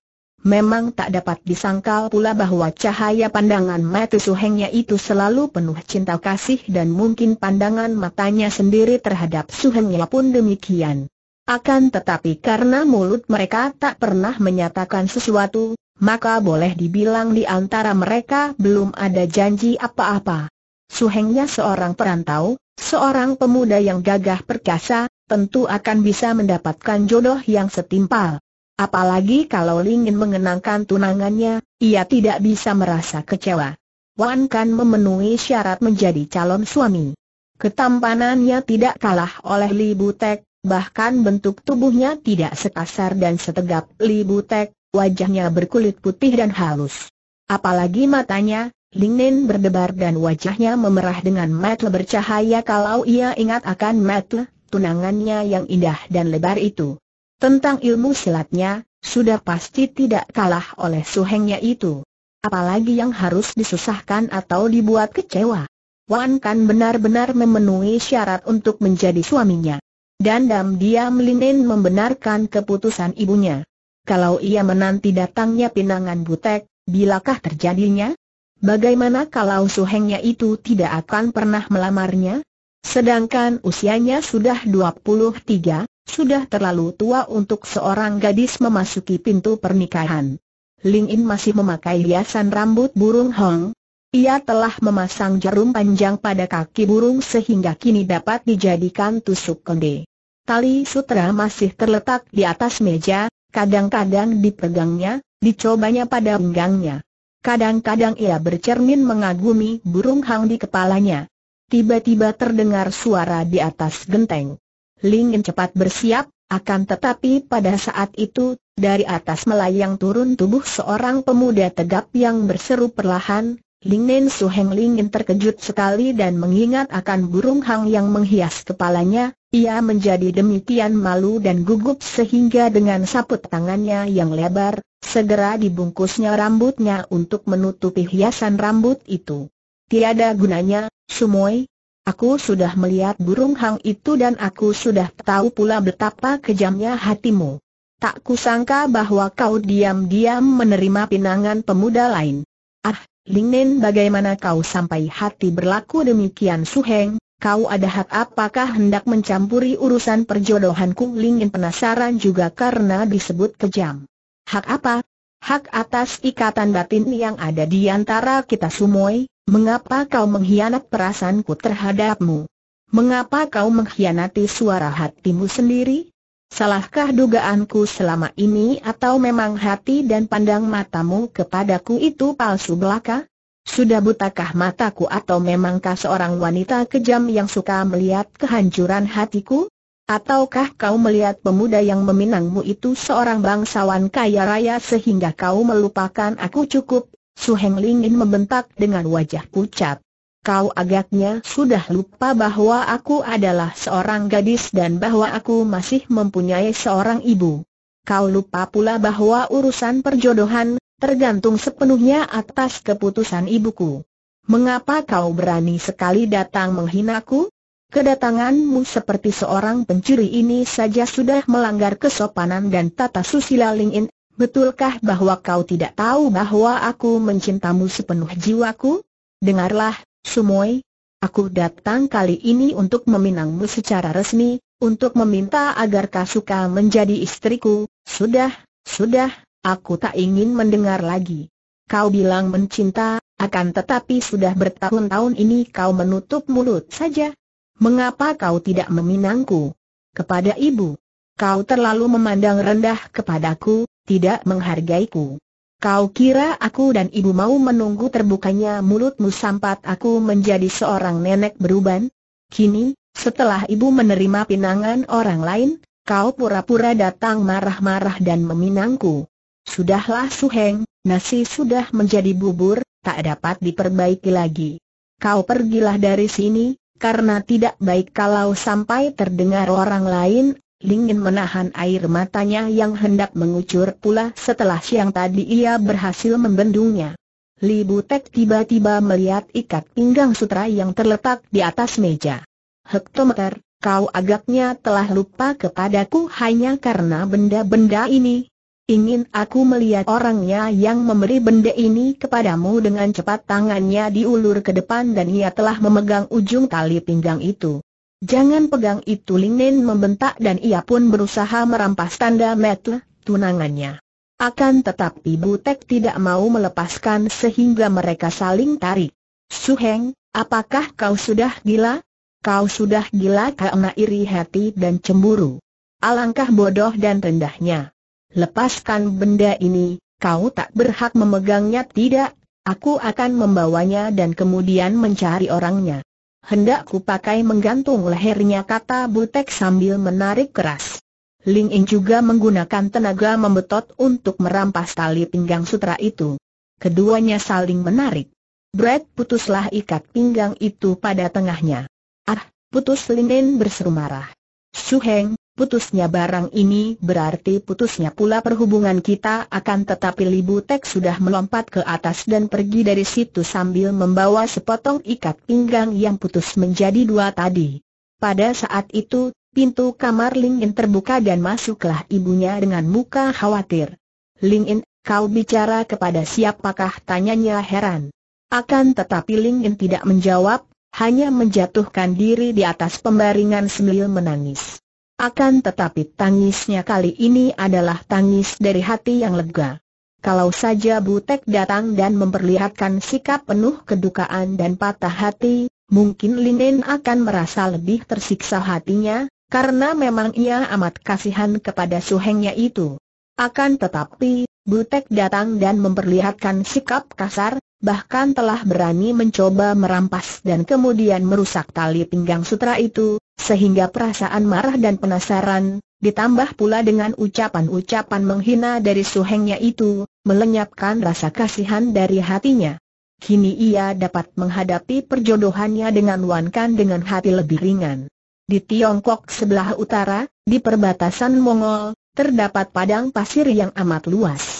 S1: Memang tak dapat disangkal pula bahwa cahaya pandangan mata Suhengnya itu selalu penuh cinta kasih dan mungkin pandangan matanya sendiri terhadap Suhengnya pun demikian. Akan tetapi karena mulut mereka tak pernah menyatakan sesuatu, maka boleh dibilang di antara mereka belum ada janji apa-apa. Suhengnya seorang perantau, seorang pemuda yang gagah perkasa, tentu akan bisa mendapatkan jodoh yang setimpal. Apalagi kalau Lingin mengenangkan tunangannya, ia tidak bisa merasa kecewa. Wan Kan memenuhi syarat menjadi calon suami. Ketampanannya tidak kalah oleh Li Butek, bahkan bentuk tubuhnya tidak sekasar dan setegap Li Butek, wajahnya berkulit putih dan halus. Apalagi matanya, Lingin berdebar dan wajahnya memerah dengan metle bercahaya kalau ia ingat akan metle, tunangannya yang indah dan lebar itu. Tentang ilmu silatnya, sudah pasti tidak kalah oleh suhengnya itu. Apalagi yang harus disusahkan atau dibuat kecewa. Wan Kan benar-benar memenuhi syarat untuk menjadi suaminya. Dandam dia melinin membenarkan keputusan ibunya. Kalau ia menanti datangnya pinangan butek, bilakah terjadinya? Bagaimana kalau suhengnya itu tidak akan pernah melamarnya? Sedangkan usianya sudah 23, sudah terlalu tua untuk seorang gadis memasuki pintu pernikahan. Ling In masih memakai hiasan rambut burung Hong. Ia telah memasang jarum panjang pada kaki burung sehingga kini dapat dijadikan tusuk konde. Tali sutra masih terletak di atas meja, kadang-kadang dipegangnya, dicobanya pada pinggangnya. Kadang-kadang ia bercermin mengagumi burung hong di kepalanya. Tiba-tiba terdengar suara di atas genteng. Lingin cepat bersiap, akan tetapi pada saat itu, dari atas melayang turun tubuh seorang pemuda tegap yang berseru perlahan, Lingin Suheng Su Heng Lingin terkejut sekali dan mengingat akan burung hang yang menghias kepalanya, ia menjadi demikian malu dan gugup sehingga dengan saput tangannya yang lebar, segera dibungkusnya rambutnya untuk menutupi hiasan rambut itu. Tiada gunanya, Sumoi, Aku sudah melihat burung hang itu dan aku sudah tahu pula betapa kejamnya hatimu. Tak kusangka bahwa kau diam-diam menerima pinangan pemuda lain. Ah, Nen bagaimana kau sampai hati berlaku demikian Suheng, kau ada hak apakah hendak mencampuri urusan perjodohanku Nen penasaran juga karena disebut kejam. Hak apa? Hak atas ikatan batin yang ada di antara kita sumoi, Mengapa kau mengkhianat perasaanku terhadapmu? Mengapa kau mengkhianati suara hatimu sendiri? Salahkah dugaanku selama ini atau memang hati dan pandang matamu kepadaku itu palsu belaka? Sudah butakah mataku atau memangkah seorang wanita kejam yang suka melihat kehancuran hatiku? Ataukah kau melihat pemuda yang meminangmu itu seorang bangsawan kaya raya sehingga kau melupakan aku cukup Su Heng Lingin membentak dengan wajah pucat. Kau agaknya sudah lupa bahwa aku adalah seorang gadis dan bahwa aku masih mempunyai seorang ibu. Kau lupa pula bahwa urusan perjodohan, tergantung sepenuhnya atas keputusan ibuku. Mengapa kau berani sekali datang menghinaku? Kedatanganmu seperti seorang pencuri ini saja sudah melanggar kesopanan dan tata susila Lingin, Betulkah bahwa kau tidak tahu bahwa aku mencintamu sepenuh jiwaku? Dengarlah, Sumoy, aku datang kali ini untuk meminangmu secara resmi, untuk meminta agar Kasuka menjadi istriku. Sudah, sudah, aku tak ingin mendengar lagi. Kau bilang mencinta, akan tetapi sudah bertahun-tahun ini kau menutup mulut saja. Mengapa kau tidak meminangku? Kepada ibu. Kau terlalu memandang rendah kepadaku, tidak menghargaiku. Kau kira aku dan ibu mau menunggu terbukanya mulutmu sampat aku menjadi seorang nenek beruban? Kini, setelah ibu menerima pinangan orang lain, kau pura-pura datang marah-marah dan meminangku. Sudahlah Suheng, nasi sudah menjadi bubur, tak dapat diperbaiki lagi. Kau pergilah dari sini, karena tidak baik kalau sampai terdengar orang lain Lingin menahan air matanya yang hendak mengucur pula setelah siang tadi ia berhasil membendungnya. Li Butek tiba-tiba melihat ikat pinggang sutra yang terletak di atas meja. Hektometer, kau agaknya telah lupa kepadaku hanya karena benda-benda ini. Ingin aku melihat orangnya yang memberi benda ini kepadamu dengan cepat tangannya diulur ke depan dan ia telah memegang ujung tali pinggang itu. Jangan pegang itu Linen membentak dan ia pun berusaha merampas tanda metle, tunangannya. Akan tetapi Butek tidak mau melepaskan sehingga mereka saling tarik. Suheng, apakah kau sudah gila? Kau sudah gila karena iri hati dan cemburu. Alangkah bodoh dan rendahnya. Lepaskan benda ini, kau tak berhak memegangnya tidak, aku akan membawanya dan kemudian mencari orangnya hendak pakai menggantung lehernya kata Butek sambil menarik keras. Ling Ying juga menggunakan tenaga membetot untuk merampas tali pinggang sutra itu. Keduanya saling menarik. Brad putuslah ikat pinggang itu pada tengahnya. Ah, putus Ling Ying berseru marah. Su Heng, putusnya barang ini berarti putusnya pula perhubungan kita akan tetapi Libu Tek sudah melompat ke atas dan pergi dari situ sambil membawa sepotong ikat pinggang yang putus menjadi dua tadi. Pada saat itu, pintu kamar Ling In terbuka dan masuklah ibunya dengan muka khawatir. Ling In, kau bicara kepada siapakah tanyanya heran. Akan tetapi Ling In tidak menjawab, hanya menjatuhkan diri di atas pembaringan sambil menangis. Akan tetapi tangisnya kali ini adalah tangis dari hati yang lega. Kalau saja Butek datang dan memperlihatkan sikap penuh kedukaan dan patah hati, mungkin Linen akan merasa lebih tersiksa hatinya, karena memang ia amat kasihan kepada suhengnya itu. Akan tetapi, Butek datang dan memperlihatkan sikap kasar, bahkan telah berani mencoba merampas dan kemudian merusak tali pinggang sutra itu, sehingga perasaan marah dan penasaran, ditambah pula dengan ucapan-ucapan menghina dari suhengnya itu, melenyapkan rasa kasihan dari hatinya. Kini ia dapat menghadapi perjodohannya dengan Wan Kan dengan hati lebih ringan. Di Tiongkok sebelah utara, di perbatasan Mongol, terdapat padang pasir yang amat luas.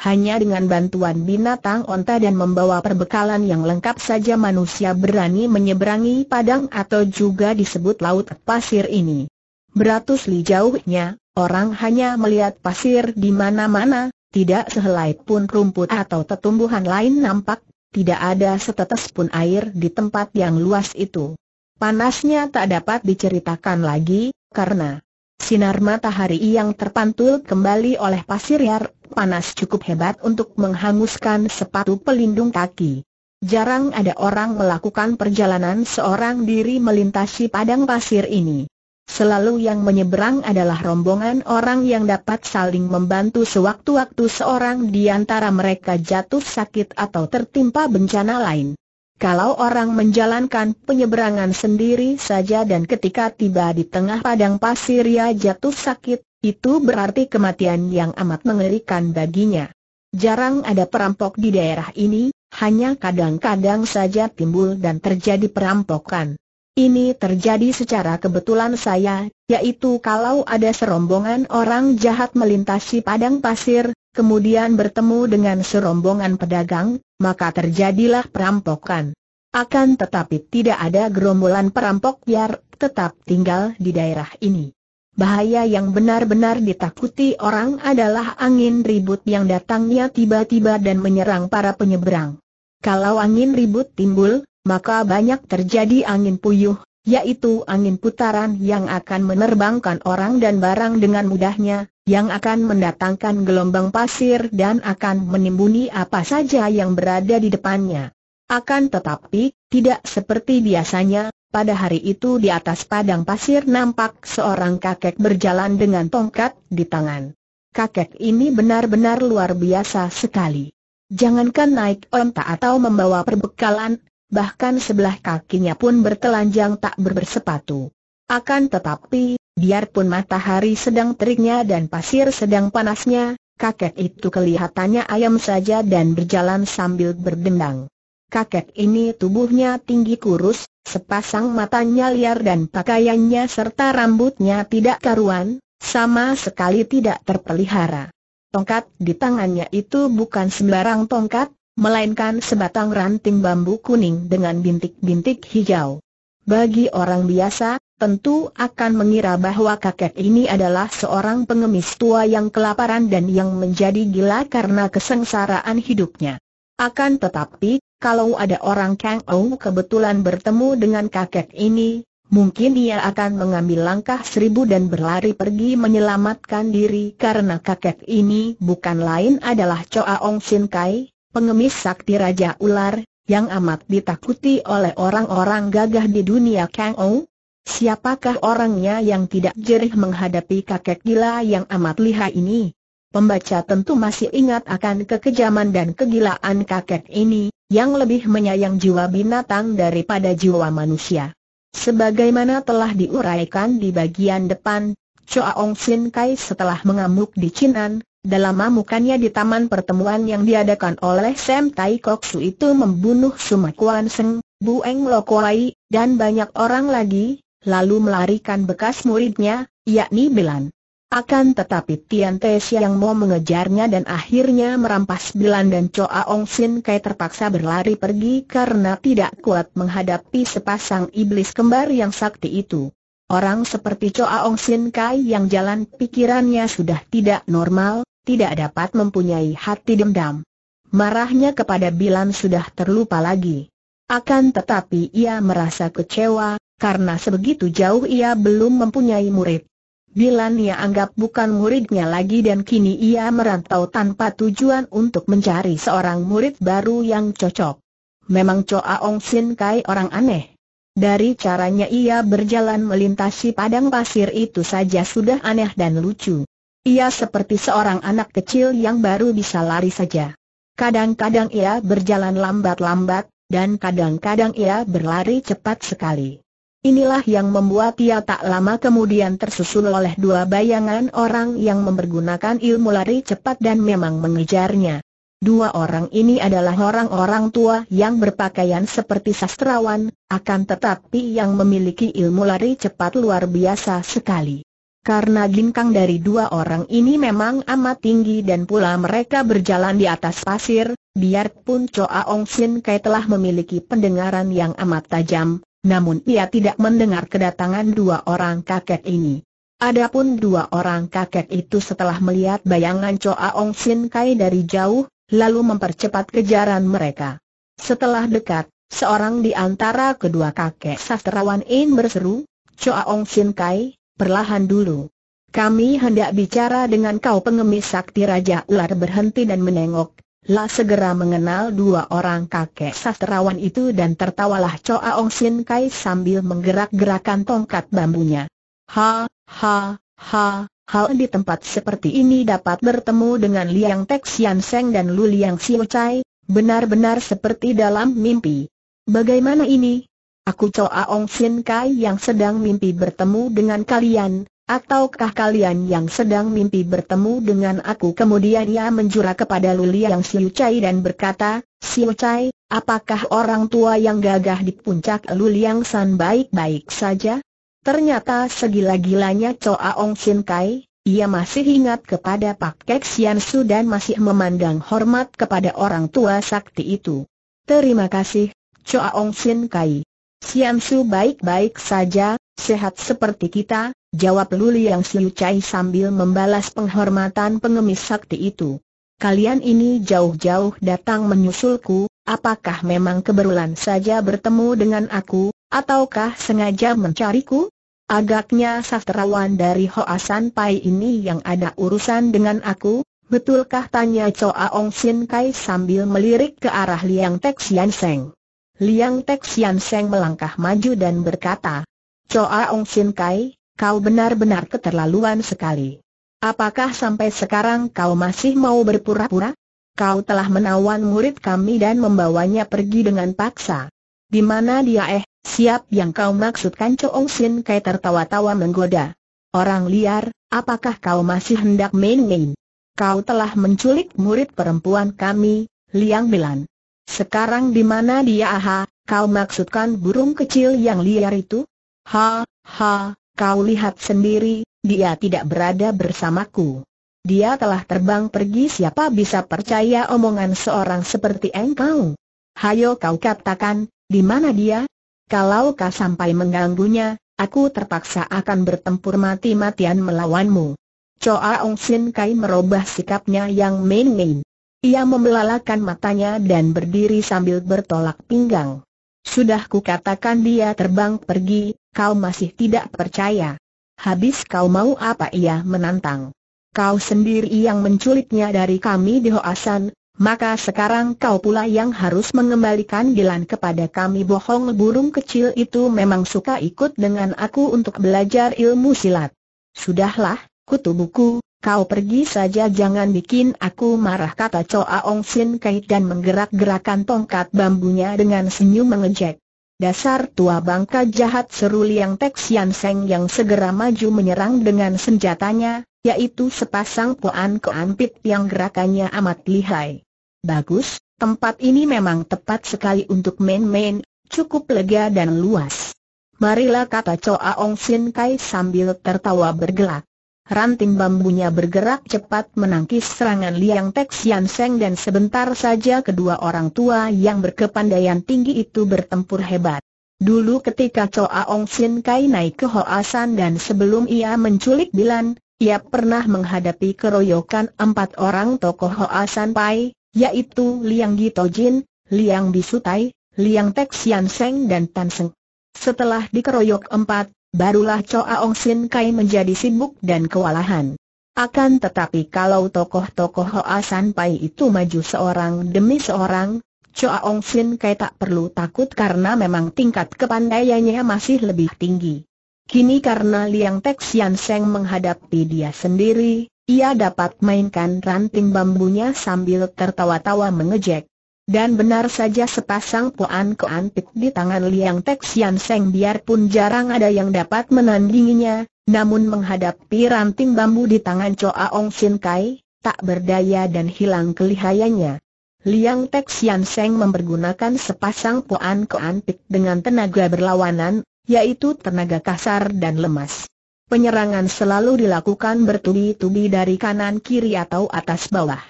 S1: Hanya dengan bantuan binatang onta dan membawa perbekalan yang lengkap saja manusia berani menyeberangi padang atau juga disebut laut pasir ini. Beratus li jauhnya, orang hanya melihat pasir di mana-mana, tidak sehelai pun rumput atau tetumbuhan lain nampak, tidak ada setetes pun air di tempat yang luas itu. Panasnya tak dapat diceritakan lagi, karena sinar matahari yang terpantul kembali oleh pasir liar panas cukup hebat untuk menghanguskan sepatu pelindung kaki. Jarang ada orang melakukan perjalanan seorang diri melintasi padang pasir ini. Selalu yang menyeberang adalah rombongan orang yang dapat saling membantu sewaktu-waktu seorang di antara mereka jatuh sakit atau tertimpa bencana lain. Kalau orang menjalankan penyeberangan sendiri saja dan ketika tiba di tengah padang pasir ia jatuh sakit, itu berarti kematian yang amat mengerikan baginya. Jarang ada perampok di daerah ini, hanya kadang-kadang saja timbul dan terjadi perampokan. Ini terjadi secara kebetulan saya, yaitu kalau ada serombongan orang jahat melintasi padang pasir, kemudian bertemu dengan serombongan pedagang, maka terjadilah perampokan. Akan tetapi tidak ada gerombolan perampok yang tetap tinggal di daerah ini bahaya yang benar-benar ditakuti orang adalah angin ribut yang datangnya tiba-tiba dan menyerang para penyeberang. Kalau angin ribut timbul, maka banyak terjadi angin puyuh, yaitu angin putaran yang akan menerbangkan orang dan barang dengan mudahnya, yang akan mendatangkan gelombang pasir dan akan menimbuni apa saja yang berada di depannya. Akan tetapi, tidak seperti biasanya, pada hari itu di atas padang pasir nampak seorang kakek berjalan dengan tongkat di tangan. Kakek ini benar-benar luar biasa sekali. Jangankan naik onta atau membawa perbekalan, bahkan sebelah kakinya pun bertelanjang tak berbersepatu. Akan tetapi, biarpun matahari sedang teriknya dan pasir sedang panasnya, kakek itu kelihatannya ayam saja dan berjalan sambil berdendang. Kakek ini tubuhnya tinggi kurus, sepasang matanya liar dan pakaiannya serta rambutnya tidak karuan, sama sekali tidak terpelihara. Tongkat di tangannya itu bukan sembarang tongkat, melainkan sebatang ranting bambu kuning dengan bintik-bintik hijau. Bagi orang biasa, tentu akan mengira bahwa kakek ini adalah seorang pengemis tua yang kelaparan dan yang menjadi gila karena kesengsaraan hidupnya. Akan tetapi, kalau ada orang Kang Ou kebetulan bertemu dengan kakek ini, mungkin ia akan mengambil langkah seribu dan berlari pergi menyelamatkan diri karena kakek ini bukan lain adalah Choa Ong Sin Kai, pengemis sakti Raja Ular, yang amat ditakuti oleh orang-orang gagah di dunia Kang Ou. Siapakah orangnya yang tidak jerih menghadapi kakek gila yang amat lihai ini? Pembaca tentu masih ingat akan kekejaman dan kegilaan kakek ini, yang lebih menyayang jiwa binatang daripada jiwa manusia. Sebagaimana telah diuraikan di bagian depan, Choa Ong Sin Kai setelah mengamuk di Chinan, dalam amukannya di taman pertemuan yang diadakan oleh Sam Tai Kok Su itu membunuh Suma Kuan Seng, Bueng Kuai, dan banyak orang lagi, lalu melarikan bekas muridnya, yakni Bilan. Akan tetapi Tian Te Siang mau mengejarnya dan akhirnya merampas Bilan dan Choa Ong Sin Kai terpaksa berlari pergi karena tidak kuat menghadapi sepasang iblis kembar yang sakti itu. Orang seperti Choa Ong Sin Kai yang jalan pikirannya sudah tidak normal, tidak dapat mempunyai hati dendam. Marahnya kepada Bilan sudah terlupa lagi. Akan tetapi ia merasa kecewa, karena sebegitu jauh ia belum mempunyai murid. Bila Nia anggap bukan muridnya lagi dan kini ia merantau tanpa tujuan untuk mencari seorang murid baru yang cocok. Memang Choa Ong Sin Kai orang aneh. Dari caranya ia berjalan melintasi padang pasir itu saja sudah aneh dan lucu. Ia seperti seorang anak kecil yang baru bisa lari saja. Kadang-kadang ia berjalan lambat-lambat, dan kadang-kadang ia berlari cepat sekali. Inilah yang membuat ia tak lama kemudian tersusul oleh dua bayangan orang yang mempergunakan ilmu lari cepat dan memang mengejarnya. Dua orang ini adalah orang-orang tua yang berpakaian seperti sastrawan, akan tetapi yang memiliki ilmu lari cepat luar biasa sekali. Karena ginkang dari dua orang ini memang amat tinggi dan pula mereka berjalan di atas pasir, biarpun Choa Ong Sin Kai telah memiliki pendengaran yang amat tajam, namun ia tidak mendengar kedatangan dua orang kakek ini. Adapun dua orang kakek itu setelah melihat bayangan Choa Ong Sin Kai dari jauh, lalu mempercepat kejaran mereka. Setelah dekat, seorang di antara kedua kakek sastrawan In berseru, Choa Ong Sin Kai, perlahan dulu. Kami hendak bicara dengan kau pengemis sakti Raja Ular berhenti dan menengok, La segera mengenal dua orang kakek sastrawan itu dan tertawalah Choa Ong Sin Kai sambil menggerak-gerakan tongkat bambunya. Ha, ha, ha, hal di tempat seperti ini dapat bertemu dengan Liang Tek Sian Seng dan Lu Liang Siu Chai, benar-benar seperti dalam mimpi. Bagaimana ini? Aku Choa Ong Sin Kai yang sedang mimpi bertemu dengan kalian, Ataukah kalian yang sedang mimpi bertemu dengan aku? Kemudian ia menjura kepada Luliang Siu Chai dan berkata, Siu Chai, apakah orang tua yang gagah di puncak Luliang San baik-baik saja? Ternyata segila-gilanya Choa Ong Sin Kai, ia masih ingat kepada Pak Kek Sian Su dan masih memandang hormat kepada orang tua sakti itu. Terima kasih, Choa Ong Sin Kai. Sian Su baik-baik saja, sehat seperti kita, jawab Luli yang Siu Chai sambil membalas penghormatan pengemis sakti itu. Kalian ini jauh-jauh datang menyusulku, apakah memang keberulan saja bertemu dengan aku, ataukah sengaja mencariku? Agaknya sastrawan dari Hoasan Pai ini yang ada urusan dengan aku, betulkah tanya Choa Ong Sin Kai sambil melirik ke arah Liang Tek Sian Seng. Liang Tek Sian Seng melangkah maju dan berkata, Choa Ong Sin Kai, kau benar-benar keterlaluan sekali. Apakah sampai sekarang kau masih mau berpura-pura? Kau telah menawan murid kami dan membawanya pergi dengan paksa. Di mana dia eh, siap yang kau maksudkan Ong Sin Kai tertawa-tawa menggoda. Orang liar, apakah kau masih hendak main-main? Kau telah menculik murid perempuan kami, Liang Bilan. Sekarang di mana dia aha, kau maksudkan burung kecil yang liar itu? Ha, ha, kau lihat sendiri, dia tidak berada bersamaku. Dia telah terbang pergi siapa bisa percaya omongan seorang seperti engkau. Hayo kau katakan, di mana dia? Kalau kau sampai mengganggunya, aku terpaksa akan bertempur mati-matian melawanmu. Choa Ong Sin Kai merubah sikapnya yang main-main. Ia membelalakan matanya dan berdiri sambil bertolak pinggang. Sudah kukatakan dia terbang pergi, kau masih tidak percaya. Habis kau mau apa ia menantang. Kau sendiri yang menculiknya dari kami di Hoasan, maka sekarang kau pula yang harus mengembalikan Dilan kepada kami bohong burung kecil itu memang suka ikut dengan aku untuk belajar ilmu silat. Sudahlah, kutubuku, Kau pergi saja jangan bikin aku marah kata Choa Ong Sin Kai dan menggerak-gerakan tongkat bambunya dengan senyum mengejek. Dasar tua bangka jahat seru Liang Tek Sian Seng yang segera maju menyerang dengan senjatanya, yaitu sepasang poan keampit yang gerakannya amat lihai. Bagus, tempat ini memang tepat sekali untuk main-main, cukup lega dan luas. Marilah kata Choa Ong Sin Kai sambil tertawa bergelak ranting bambunya bergerak cepat menangkis serangan Liang Tek Sian Seng dan sebentar saja kedua orang tua yang berkepandaian tinggi itu bertempur hebat. Dulu ketika Choa Ong Sin Kai naik ke Hoasan dan sebelum ia menculik Bilan, ia pernah menghadapi keroyokan empat orang tokoh Hoasan Pai, yaitu Liang Gito Jin, Liang Bisutai, Liang Tek Sian Seng dan Tan Seng. Setelah dikeroyok empat barulah Choa Ong Sin Kai menjadi sibuk dan kewalahan. Akan tetapi kalau tokoh-tokoh Hoa San Pai itu maju seorang demi seorang, Choa Ong Sin Kai tak perlu takut karena memang tingkat kepandaiannya masih lebih tinggi. Kini karena Liang Tek Sian Seng menghadapi dia sendiri, ia dapat mainkan ranting bambunya sambil tertawa-tawa mengejek. Dan benar saja sepasang poan keantik di tangan Liang Tek Sian Seng biarpun jarang ada yang dapat menandinginya, namun menghadapi ranting bambu di tangan Choa Ong Sin Kai, tak berdaya dan hilang kelihayannya. Liang Tek Sian Seng mempergunakan sepasang poan keantik dengan tenaga berlawanan, yaitu tenaga kasar dan lemas. Penyerangan selalu dilakukan bertubi-tubi dari kanan kiri atau atas bawah.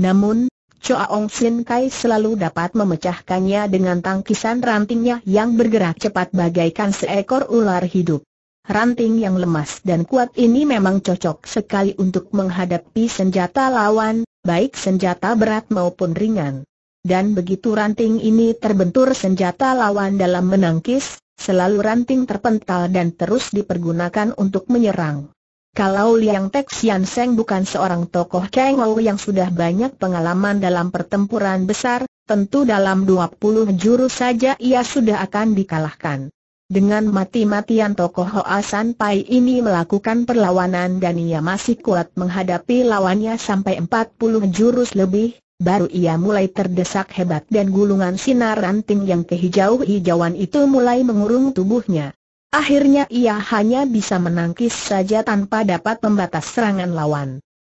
S1: Namun, Choa Sin Kai selalu dapat memecahkannya dengan tangkisan rantingnya yang bergerak cepat bagaikan seekor ular hidup. Ranting yang lemas dan kuat ini memang cocok sekali untuk menghadapi senjata lawan, baik senjata berat maupun ringan. Dan begitu ranting ini terbentur senjata lawan dalam menangkis, selalu ranting terpental dan terus dipergunakan untuk menyerang. Kalau Liang Tek Sian Seng bukan seorang tokoh Kengou yang sudah banyak pengalaman dalam pertempuran besar, tentu dalam 20 jurus saja ia sudah akan dikalahkan. Dengan mati-matian tokoh Hoa San Pai ini melakukan perlawanan dan ia masih kuat menghadapi lawannya sampai 40 jurus lebih, baru ia mulai terdesak hebat dan gulungan sinar ranting yang kehijau-hijauan itu mulai mengurung tubuhnya. Akhirnya ia hanya bisa menangkis saja tanpa dapat membatas serangan lawan.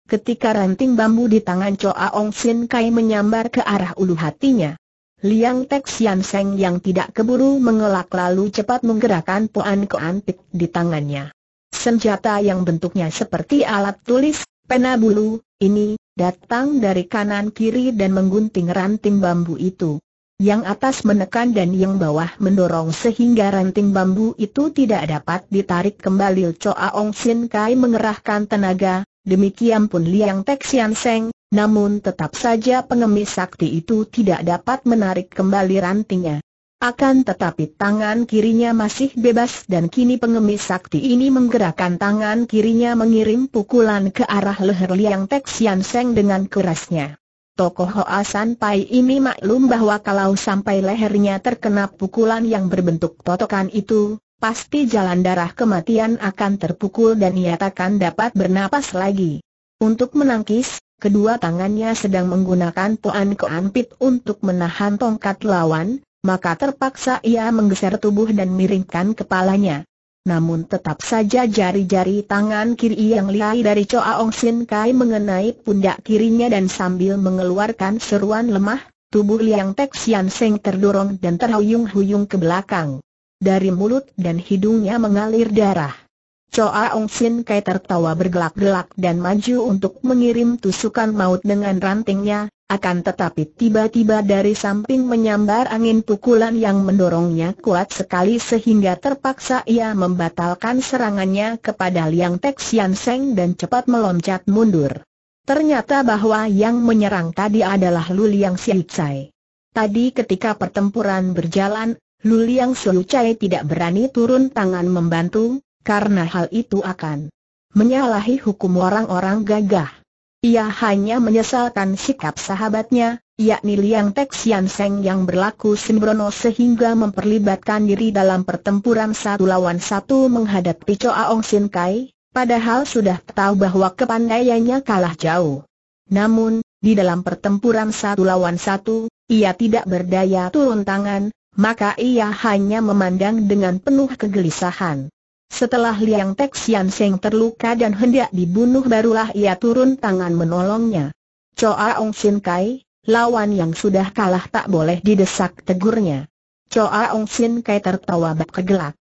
S1: Ketika ranting bambu di tangan Choa Ong Sin Kai menyambar ke arah ulu hatinya. Liang Tek Sian Seng yang tidak keburu mengelak lalu cepat menggerakkan poan antik di tangannya. Senjata yang bentuknya seperti alat tulis, pena bulu, ini, datang dari kanan kiri dan menggunting ranting bambu itu. Yang atas menekan dan yang bawah mendorong sehingga ranting bambu itu tidak dapat ditarik kembali Choa Ong Sin Kai mengerahkan tenaga, demikian pun Liang Tek Sian Seng, namun tetap saja pengemis sakti itu tidak dapat menarik kembali rantingnya. Akan tetapi tangan kirinya masih bebas dan kini pengemis sakti ini menggerakkan tangan kirinya mengirim pukulan ke arah leher Liang Tek Sian Seng dengan kerasnya. Tokoh Hoa San Pai ini maklum bahwa kalau sampai lehernya terkena pukulan yang berbentuk totokan itu, pasti jalan darah kematian akan terpukul dan ia takkan dapat bernapas lagi. Untuk menangkis, kedua tangannya sedang menggunakan Toan Koan untuk menahan tongkat lawan, maka terpaksa ia menggeser tubuh dan miringkan kepalanya. Namun tetap saja jari-jari tangan kiri yang lihai dari Choa Ong Sin Kai mengenai pundak kirinya dan sambil mengeluarkan seruan lemah, tubuh Liang Tek Sian Seng terdorong dan terhuyung-huyung ke belakang. Dari mulut dan hidungnya mengalir darah. Choa Ong Sin Kai tertawa bergelak-gelak dan maju untuk mengirim tusukan maut dengan rantingnya, akan tetapi tiba-tiba dari samping menyambar angin pukulan yang mendorongnya kuat sekali sehingga terpaksa ia membatalkan serangannya kepada Liang Tek Sian Seng dan cepat meloncat mundur. Ternyata bahwa yang menyerang tadi adalah Lu Liang Tadi ketika pertempuran berjalan, Lu Liang tidak berani turun tangan membantu, karena hal itu akan menyalahi hukum orang-orang gagah. Ia hanya menyesalkan sikap sahabatnya, yakni Liang Tek Sian Seng yang berlaku sembrono sehingga memperlibatkan diri dalam pertempuran satu lawan satu menghadapi Choa Ong Sin Kai, padahal sudah tahu bahwa kepandaiannya kalah jauh. Namun, di dalam pertempuran satu lawan satu, ia tidak berdaya turun tangan, maka ia hanya memandang dengan penuh kegelisahan. Setelah Liang Tek Sian Seng terluka dan hendak dibunuh barulah ia turun tangan menolongnya. Choa Ong Sin Kai, lawan yang sudah kalah tak boleh didesak tegurnya. Choa Ong Sin Kai tertawa berkegelak.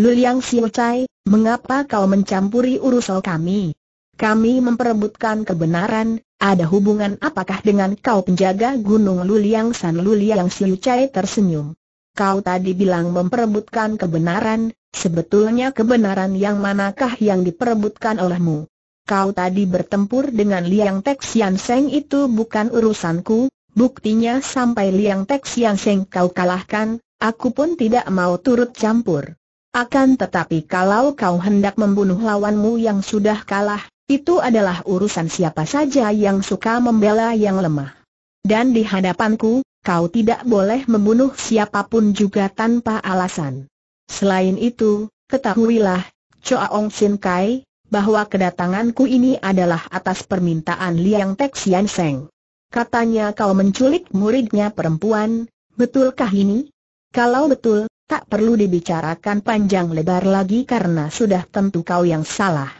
S1: Luliang Siu Chai, mengapa kau mencampuri urusan kami? Kami memperebutkan kebenaran, ada hubungan apakah dengan kau penjaga gunung Luliang San Luliang Siu Chai tersenyum. Kau tadi bilang memperebutkan kebenaran, sebetulnya kebenaran yang manakah yang diperebutkan olehmu? Kau tadi bertempur dengan Liang Sian Seng itu bukan urusanku, buktinya sampai Liang Sian Seng kau kalahkan, aku pun tidak mau turut campur. Akan tetapi kalau kau hendak membunuh lawanmu yang sudah kalah, itu adalah urusan siapa saja yang suka membela yang lemah. Dan di hadapanku, kau tidak boleh membunuh siapapun juga tanpa alasan. Selain itu, ketahuilah, Choa Ong Sin Kai, bahwa kedatanganku ini adalah atas permintaan Liang Sian Seng. Katanya kau menculik muridnya perempuan, betulkah ini? Kalau betul, tak perlu dibicarakan panjang lebar lagi karena sudah tentu kau yang salah.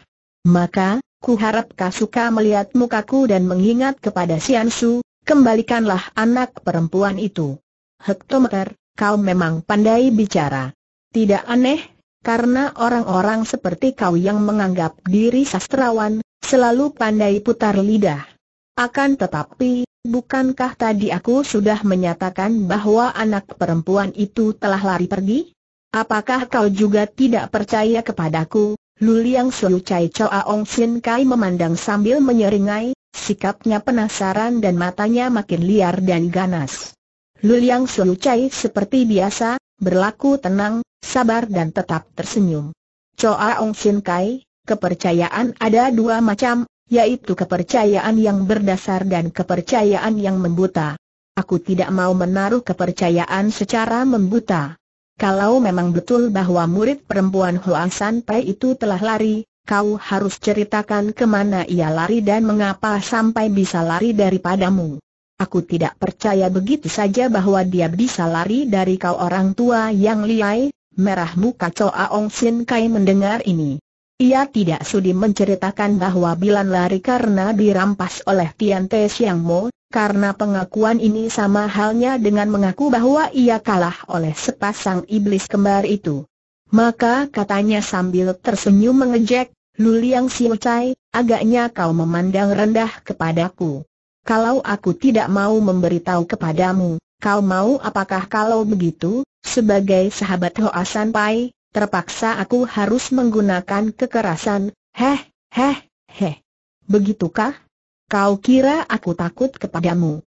S1: Maka, ku harap kau suka melihat mukaku dan mengingat kepada Sian Su, kembalikanlah anak perempuan itu. Hektometer, kau memang pandai bicara. Tidak aneh, karena orang-orang seperti kau yang menganggap diri sastrawan, selalu pandai putar lidah. Akan tetapi, bukankah tadi aku sudah menyatakan bahwa anak perempuan itu telah lari pergi? Apakah kau juga tidak percaya kepadaku, Luliang Suyu Chai Choa Ong Sin Kai memandang sambil menyeringai, Sikapnya penasaran dan matanya makin liar dan ganas. Luliang Sulucai seperti biasa, berlaku tenang, sabar dan tetap tersenyum. Choa Ong Sin Kai, kepercayaan ada dua macam, yaitu kepercayaan yang berdasar dan kepercayaan yang membuta. Aku tidak mau menaruh kepercayaan secara membuta. Kalau memang betul bahwa murid perempuan Hoa San Pai itu telah lari, kau harus ceritakan kemana ia lari dan mengapa sampai bisa lari daripadamu. Aku tidak percaya begitu saja bahwa dia bisa lari dari kau orang tua yang liai, merah muka Choa Ong Sin Kai mendengar ini. Ia tidak sudi menceritakan bahwa Bilan lari karena dirampas oleh Tian Te Siang Mo, karena pengakuan ini sama halnya dengan mengaku bahwa ia kalah oleh sepasang iblis kembar itu. Maka katanya sambil tersenyum mengejek, Luliang Siocai, agaknya kau memandang rendah kepadaku. Kalau aku tidak mau memberitahu kepadamu, kau mau apakah kalau begitu, sebagai sahabat Hoasan Pai, terpaksa aku harus menggunakan kekerasan, heh, heh, heh. Begitukah? Kau kira aku takut kepadamu?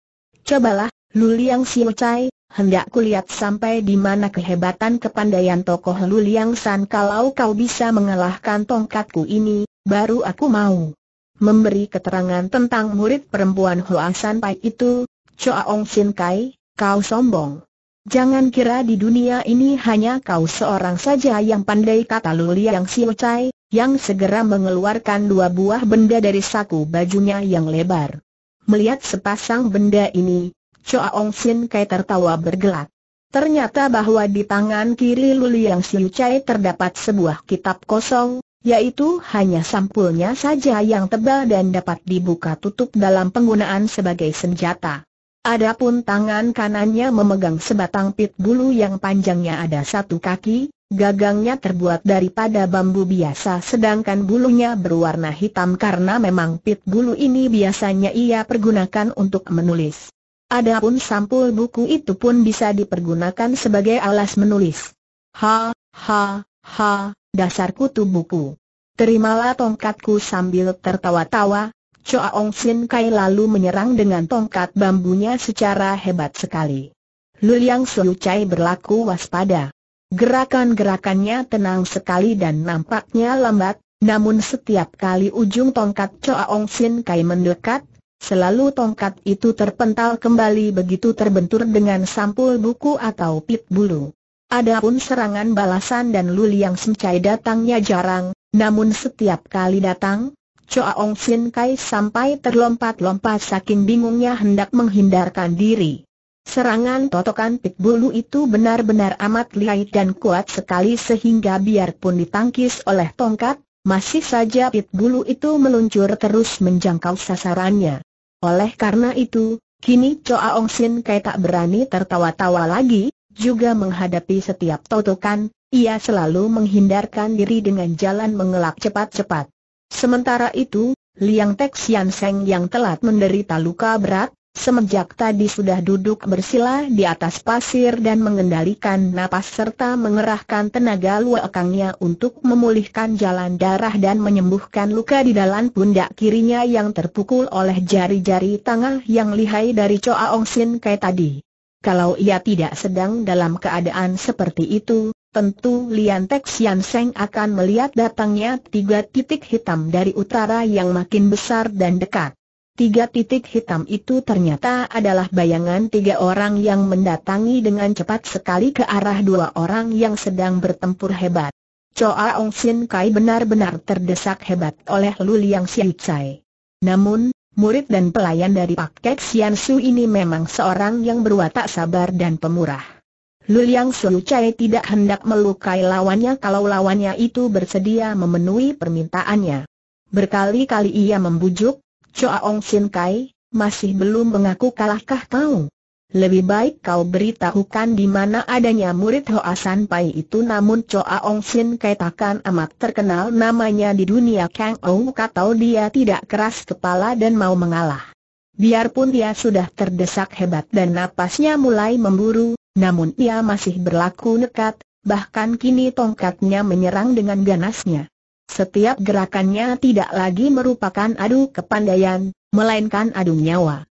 S1: Cobalah, Luliang Siocai, hendak kulihat sampai di mana kehebatan kepandaian tokoh Luliang San kalau kau bisa mengalahkan tongkatku ini, baru aku mau memberi keterangan tentang murid perempuan Hoa San Pai itu, Choa Ong Sin Kai, kau sombong. Jangan kira di dunia ini hanya kau seorang saja yang pandai kata Luliang Liang Chai, yang segera mengeluarkan dua buah benda dari saku bajunya yang lebar. Melihat sepasang benda ini, Choa Ong Sin Kai tertawa bergelak. Ternyata bahwa di tangan kiri Luliang Siu Chai terdapat sebuah kitab kosong, yaitu hanya sampulnya saja yang tebal dan dapat dibuka tutup dalam penggunaan sebagai senjata. Adapun tangan kanannya memegang sebatang pit bulu yang panjangnya ada satu kaki, gagangnya terbuat daripada bambu biasa sedangkan bulunya berwarna hitam karena memang pit bulu ini biasanya ia pergunakan untuk menulis. Adapun sampul buku itu pun bisa dipergunakan sebagai alas menulis. Ha, ha, ha, dasar kutu buku. Terimalah tongkatku sambil tertawa-tawa, Choa Ong Sin Kai lalu menyerang dengan tongkat bambunya secara hebat sekali. Liang Su Chai berlaku waspada. Gerakan-gerakannya tenang sekali dan nampaknya lambat, namun setiap kali ujung tongkat Choa Ong Sin Kai mendekat, Selalu tongkat itu terpental kembali begitu terbentur dengan sampul buku atau pit bulu. Adapun serangan balasan dan luli yang Semcai datangnya jarang, namun setiap kali datang, Choa Sin Kai sampai terlompat-lompat saking bingungnya hendak menghindarkan diri. Serangan totokan pit bulu itu benar-benar amat lihai dan kuat sekali sehingga biarpun ditangkis oleh tongkat, masih saja pit bulu itu meluncur terus menjangkau sasarannya. Oleh karena itu, kini Choa Ong Sin Kai tak berani tertawa-tawa lagi, juga menghadapi setiap totokan, ia selalu menghindarkan diri dengan jalan mengelak cepat-cepat. Sementara itu, Liang Tek Sian Seng yang telat menderita luka berat, Semenjak tadi sudah duduk bersila di atas pasir dan mengendalikan napas serta mengerahkan tenaga luar luekangnya untuk memulihkan jalan darah dan menyembuhkan luka di dalam pundak kirinya yang terpukul oleh jari-jari tangan yang lihai dari Choa Ong Sin Kai tadi. Kalau ia tidak sedang dalam keadaan seperti itu, tentu Lian Tek Sian Seng akan melihat datangnya tiga titik hitam dari utara yang makin besar dan dekat. Tiga titik hitam itu ternyata adalah bayangan tiga orang yang mendatangi dengan cepat sekali ke arah dua orang yang sedang bertempur hebat. Choa Ong Sin Kai benar-benar terdesak hebat oleh Lu Liang Xiu Cai. Namun, murid dan pelayan dari Pak Kek Sian Su ini memang seorang yang berwatak sabar dan pemurah. Lu Liang Xiu Cai tidak hendak melukai lawannya kalau lawannya itu bersedia memenuhi permintaannya. Berkali-kali ia membujuk, Choa Ong Sin Kai, masih belum mengaku kalahkah kau? Lebih baik kau beritahukan di mana adanya murid Hoa San Pai itu namun Choa Ong Sin Kai takkan amat terkenal namanya di dunia Kang Ong katau dia tidak keras kepala dan mau mengalah. Biarpun dia sudah terdesak hebat dan napasnya mulai memburu, namun ia masih berlaku nekat, bahkan kini tongkatnya menyerang dengan ganasnya. Setiap gerakannya tidak lagi merupakan adu kepandaian, melainkan adu nyawa.